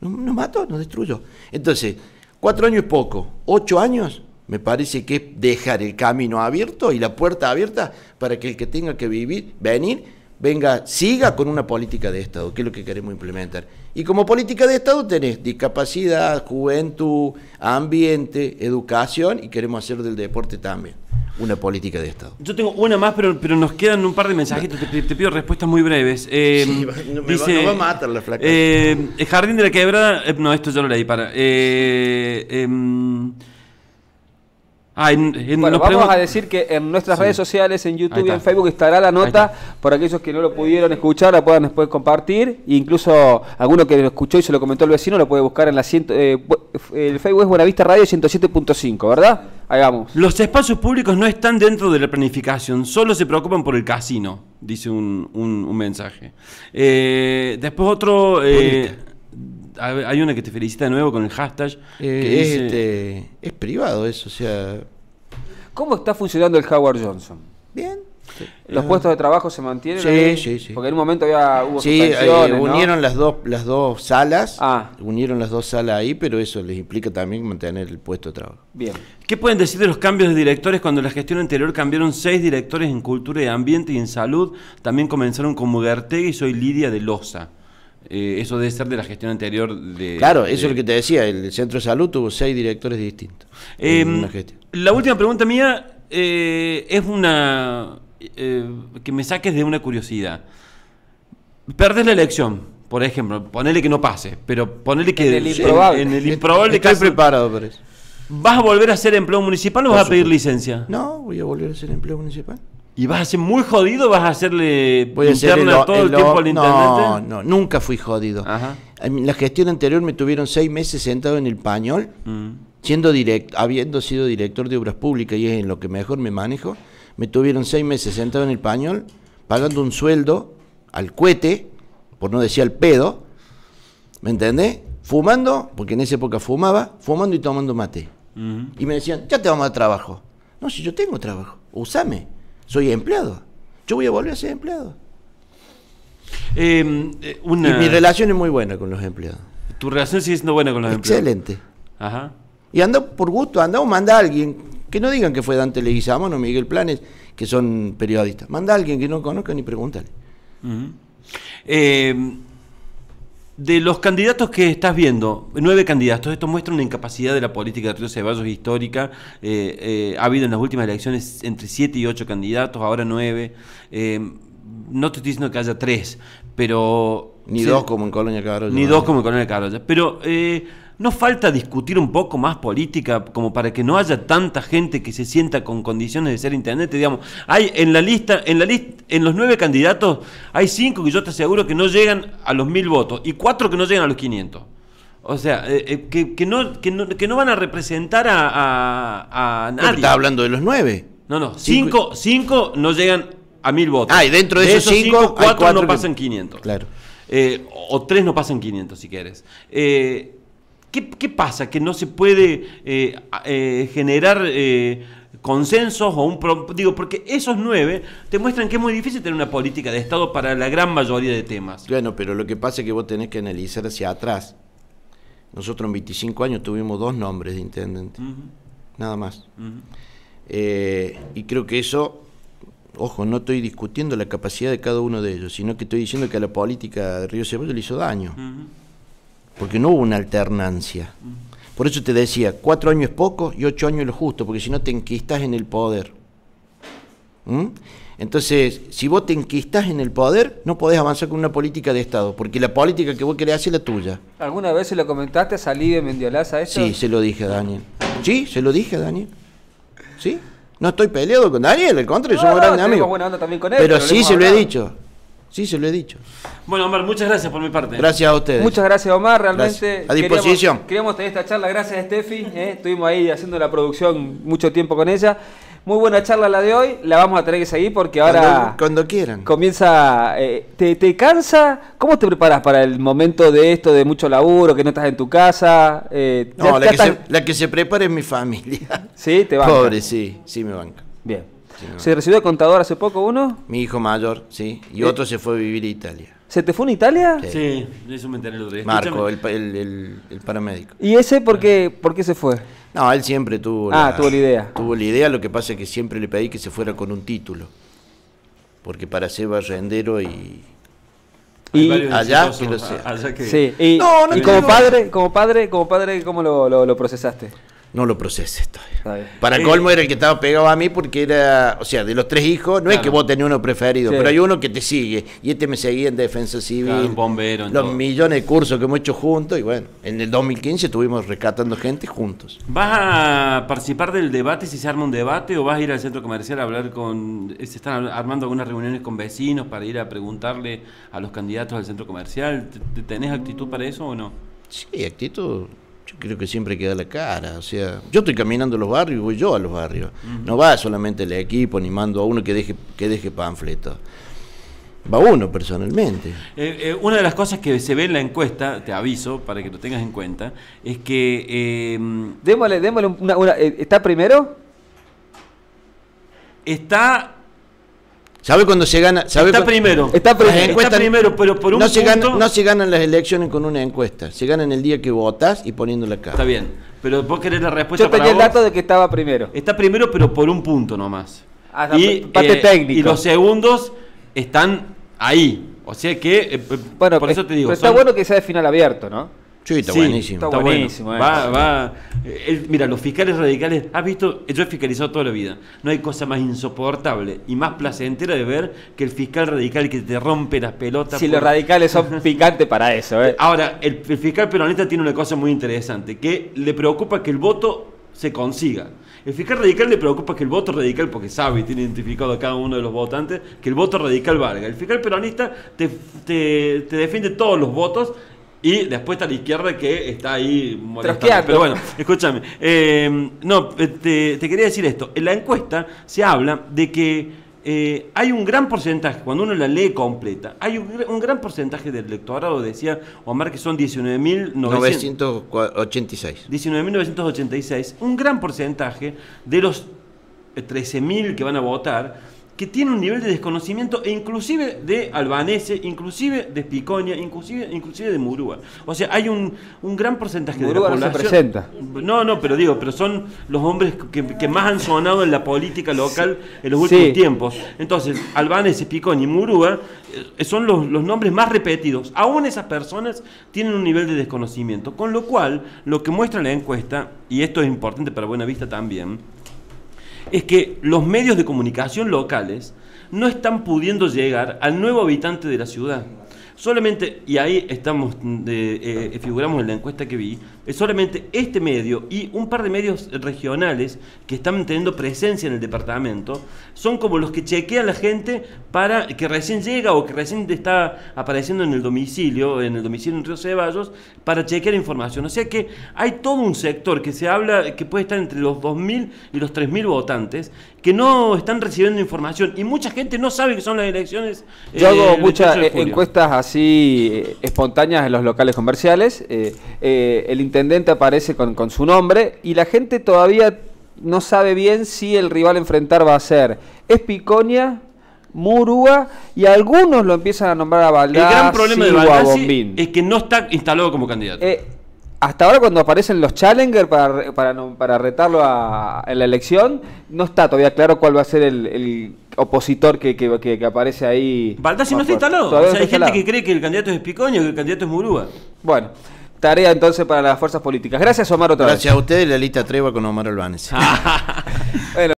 Nos, mató, nos destruyó. Entonces, cuatro años es poco, ocho años me parece que es dejar el camino abierto y la puerta abierta para que el que tenga que vivir, venir, venga, siga con una política de Estado, que es lo que queremos implementar. Y como política de Estado tenés discapacidad, juventud, ambiente, educación y queremos hacer del deporte también una política de Estado. Yo tengo una más, pero, pero nos quedan un par de mensajitos. Te, pido respuestas muy breves. Eh, me va, a matar la flaca. Eh, jardín de la quebrada. Eh, no, esto yo lo leí para. Em, Ah, bueno, vamos a decir que en nuestras redes sociales, en YouTube y en Facebook, estará la nota Por aquellos que no lo pudieron escuchar, la puedan después compartir. E incluso alguno que lo escuchó y se lo comentó el vecino, lo puede buscar en la eh, el Facebook es Buenavista Radio 107.5, ¿verdad? Hagamos. Los espacios públicos no están dentro de la planificación, solo se preocupan por el casino, dice un, mensaje. Eh, después otro... Eh, hay una que te felicita de nuevo con el hashtag. que es, eh, este, es privado eso, o sea. ¿Cómo está funcionando el Howard Johnson? Bien. ¿Los ah. puestos de trabajo se mantienen? Sí, sí, sí. Porque en un momento había, hubo Sí, eh, unieron las, dos, las dos salas. Ah. Unieron las dos salas ahí, pero eso les implica también mantener el puesto de trabajo. Bien. ¿Qué pueden decir de los cambios de directores cuando en la gestión anterior cambiaron seis directores en cultura y ambiente y en salud? También comenzaron con gartega y soy Lidia de Loza. Eh, eso debe ser de la gestión anterior de... Claro, eso es lo que te decía, el centro de salud tuvo seis directores distintos. Em, la última pregunta mía eh, es una... Eh, que me saques de una curiosidad. Perdes la elección, por ejemplo, ponele que no pase, pero ponele que... En improbable. Estoy preparado para eso. ¿Vas a volver a ser empleo municipal o vas a pedir licencia? No, voy a volver a ser empleo municipal. Y vas a ser muy jodido, vas a hacerle Voy a todo el, tiempo al internet. No, no, nunca fui jodido. En la gestión anterior me tuvieron seis meses sentado en el pañol, mm. siendo directo, habiendo sido director de obras públicas y es en lo que mejor me manejo. Me tuvieron seis meses sentado en el pañol, pagando un sueldo al cuete, por no decir al pedo, ¿me entendés? Fumando, porque en esa época fumaba, fumando y tomando mate. Mm. Y me decían, ya te vamos a dar trabajo. No, si yo tengo trabajo, usame. Soy empleado. Yo voy a volver a ser empleado. Em, eh, mi relación es muy buena con los empleados. ¿Tu relación sigue siendo buena con los empleados? Excelente. Ajá. Y anda por gusto, anda o manda a alguien. Que no digan que fue Dante Leguizamón o Miguel Planes, que son periodistas. Manda a alguien que no conozca ni pregúntale. eh, de los candidatos que estás viendo, nueve candidatos, esto muestra una incapacidad de la política de Río Ceballos histórica. Eh, eh, ha habido en las últimas elecciones entre siete y ocho candidatos, ahora nueve. Eh, no te estoy diciendo que haya tres, pero... Ni dos como en Colonia Carolla. Ni dos como en Colonia Carolla. Pero ¿No falta discutir un poco más política como para que no haya tanta gente que se sienta con condiciones de ser intendente? Digamos, hay en la lista, en la lista, en los nueve candidatos, hay cinco que yo te aseguro que no llegan a los mil votos y cuatro que no llegan a los 500. O sea, eh, eh, que, no, que, no, van a representar a, nadie. está hablando de los nueve. No, no, cinco, no llegan a mil votos. Ah, y dentro de, esos, cinco, cuatro, no pasan 500. Claro. Eh, o tres no pasan 500, si quieres. Eh, ¿Qué, pasa? ¿Que no se puede eh, eh, generar eh, consensos o un... digo, porque esos nueve te muestran que es muy difícil tener una política de Estado para la gran mayoría de temas. Bueno, pero lo que pasa es que vos tenés que analizar hacia atrás. Nosotros en 25 años tuvimos dos nombres de intendente, nada más. y creo que eso ojo, no estoy discutiendo la capacidad de cada uno de ellos, sino que estoy diciendo que a la política de Río Ceballos le hizo daño porque no hubo una alternancia. Por eso te decía, cuatro años es poco y ocho años es lo justo, porque si no te enquistás en el poder. ¿Mm? Entonces, si vos te enquistás en el poder, no podés avanzar con una política de Estado, porque la política que vos querés hacer es la tuya. ¿Alguna vez se lo comentaste a Salí de Mendiolaza eso? Sí, se lo dije a Daniel. Sí, se lo dije a Daniel. ¿Sí? No estoy peleado con Daniel, al contrario, somos grandes amigos. pero, sí se lo he dicho. Sí, se lo he dicho. Bueno, Omar, muchas gracias por mi parte. Gracias a ustedes. Muchas gracias, Omar. Realmente. A disposición. Queríamos, tener esta charla. Gracias, Steffi. Eh. estuvimos ahí haciendo la producción mucho tiempo con ella. Muy buena charla la de hoy. La vamos a tener que seguir porque ahora. Cuando, quieran. Comienza. Eh, te, cansa? ¿Cómo te preparas para el momento de esto, de mucho laburo, que no estás en tu casa? Eh, no, la, que se, la, que prepara es mi familia. Sí, te banca. Pobre, sí, sí me banca. Bien. ¿Se recibió de contador hace poco uno? Mi hijo mayor, sí. Y eh, otro se fue a vivir a Italia. ¿Se te fue a Italia? Sí, sí el Marco, el, el, paramédico. ¿Y ese por qué, se fue? No, él siempre tuvo ah, la, tuvo la idea. Tuvo la idea, lo que pasa es que siempre le pedí que se fuera con un título. Porque para ser barrendero y, y allá Sí. Y, como, padre, como padre, como padre, ¿cómo lo procesaste? no lo proceses todavía. Para colmo era el que estaba pegado a mí porque era, o sea, de los tres hijos, no es que vos tenés uno preferido, pero hay uno que te sigue. Y este me seguía en Defensa Civil. un bombero. los millones de cursos que hemos hecho juntos y bueno, en el 2015 estuvimos rescatando gente juntos. ¿Vas a participar del debate si se arma un debate o vas a ir al centro comercial a hablar con... Eh, se están armando algunas reuniones con vecinos para ir a preguntarle a los candidatos al centro comercial. ¿Tenés actitud para eso o no? Sí, actitud creo que siempre queda la cara. O sea, yo estoy caminando los barrios y voy yo a los barrios. No va solamente el equipo ni mando a uno que deje, que deje panfletos. Va uno personalmente. Eh, eh, una de las cosas que se ve en la encuesta, te aviso para que lo tengas en cuenta, es que. Em, démosle, démosle una, eh, ¿Está primero? Está ¿Sabe cuando se gana? está, primero. está primero. pero por un no punto... Se no se ganan las elecciones con una encuesta. Se ganan el día que votas y poniéndola acá. Está bien. Pero vos querés la respuesta Yo tenía el dato de que estaba primero. Está primero, pero por un punto nomás. Ah, y, parte eh, técnico. y los segundos están ahí. O sea que, eh, eh, bueno, por eso te digo. está bueno que sea de final abierto, ¿no? Sí, está buenísimo. Está, buenísimo. Va, va. Eh, mira, los fiscales radicales, has visto, yo he fiscalizado toda la vida. No hay cosa más insoportable y más placentera de ver que el fiscal radical que te rompe las pelotas. Si los radicales son [laughs] picantes para eso. ¿eh? Ahora, el, fiscal peronista tiene una cosa muy interesante, que le preocupa que el voto se consiga. El fiscal radical le preocupa que el voto radical, porque sabe y tiene identificado a cada uno de los votantes, que el voto radical valga. El fiscal peronista te, te, defiende todos los votos y después está la izquierda que está ahí molestando. Pero bueno, escúchame. Eh, no, eh, te, quería decir esto. En la encuesta se habla de que eh, hay un gran porcentaje, cuando uno la lee completa, hay un, gran porcentaje del electorado, decía Omar, que son 19.986. 19.986. Un gran porcentaje de los 13.000 que van a votar que tiene un nivel de desconocimiento, e inclusive de albanese, inclusive de Picoña, inclusive, inclusive de Murúa. O sea, hay un, gran porcentaje de la población. No, se presenta. no, no, pero digo, pero son los hombres que, más han sonado en la política local en los últimos tiempos. Entonces, albanese, Picoña y Murúa eh, son los, nombres más repetidos. Aún esas personas tienen un nivel de desconocimiento. Con lo cual, lo que muestra la encuesta, y esto es importante para Buenavista también, es que los medios de comunicación locales no están pudiendo llegar al nuevo habitante de la ciudad. Solamente, y ahí estamos, mm, eh, eh, figuramos en la encuesta que vi, es solamente este medio y un par de medios regionales que están teniendo presencia en el departamento, son como los que chequean la gente para que recién llega o que recién está apareciendo en el domicilio, en el domicilio en Río Ceballos, para chequear información. O sea que hay todo un sector que se habla que puede estar entre los 2.000 y los 3.000 votantes que no están recibiendo información y mucha gente no sabe que son las elecciones. Eh, Yo hago muchas eh, encuestas así eh, espontáneas en los locales comerciales intendente aparece con, su nombre y la gente todavía no sabe bien si el rival a enfrentar va a ser Espicoña, Murúa y algunos lo empiezan a nombrar a Baldassi. El gran problema de Baldassi es que no está instalado como candidato. Eh, hasta ahora cuando aparecen los Challenger para, para, retarlo a, la elección, no está todavía claro cuál va a ser el, opositor que, aparece ahí. Baldassi no está instalado. O sea, hay gente que cree que el candidato es o que el candidato es Murúa. Bueno. Tarea entonces para las fuerzas políticas. Gracias, Omar, otra Gracias vez. Gracias a ustedes, la lista tregua con Omar Albanes. [laughs] bueno.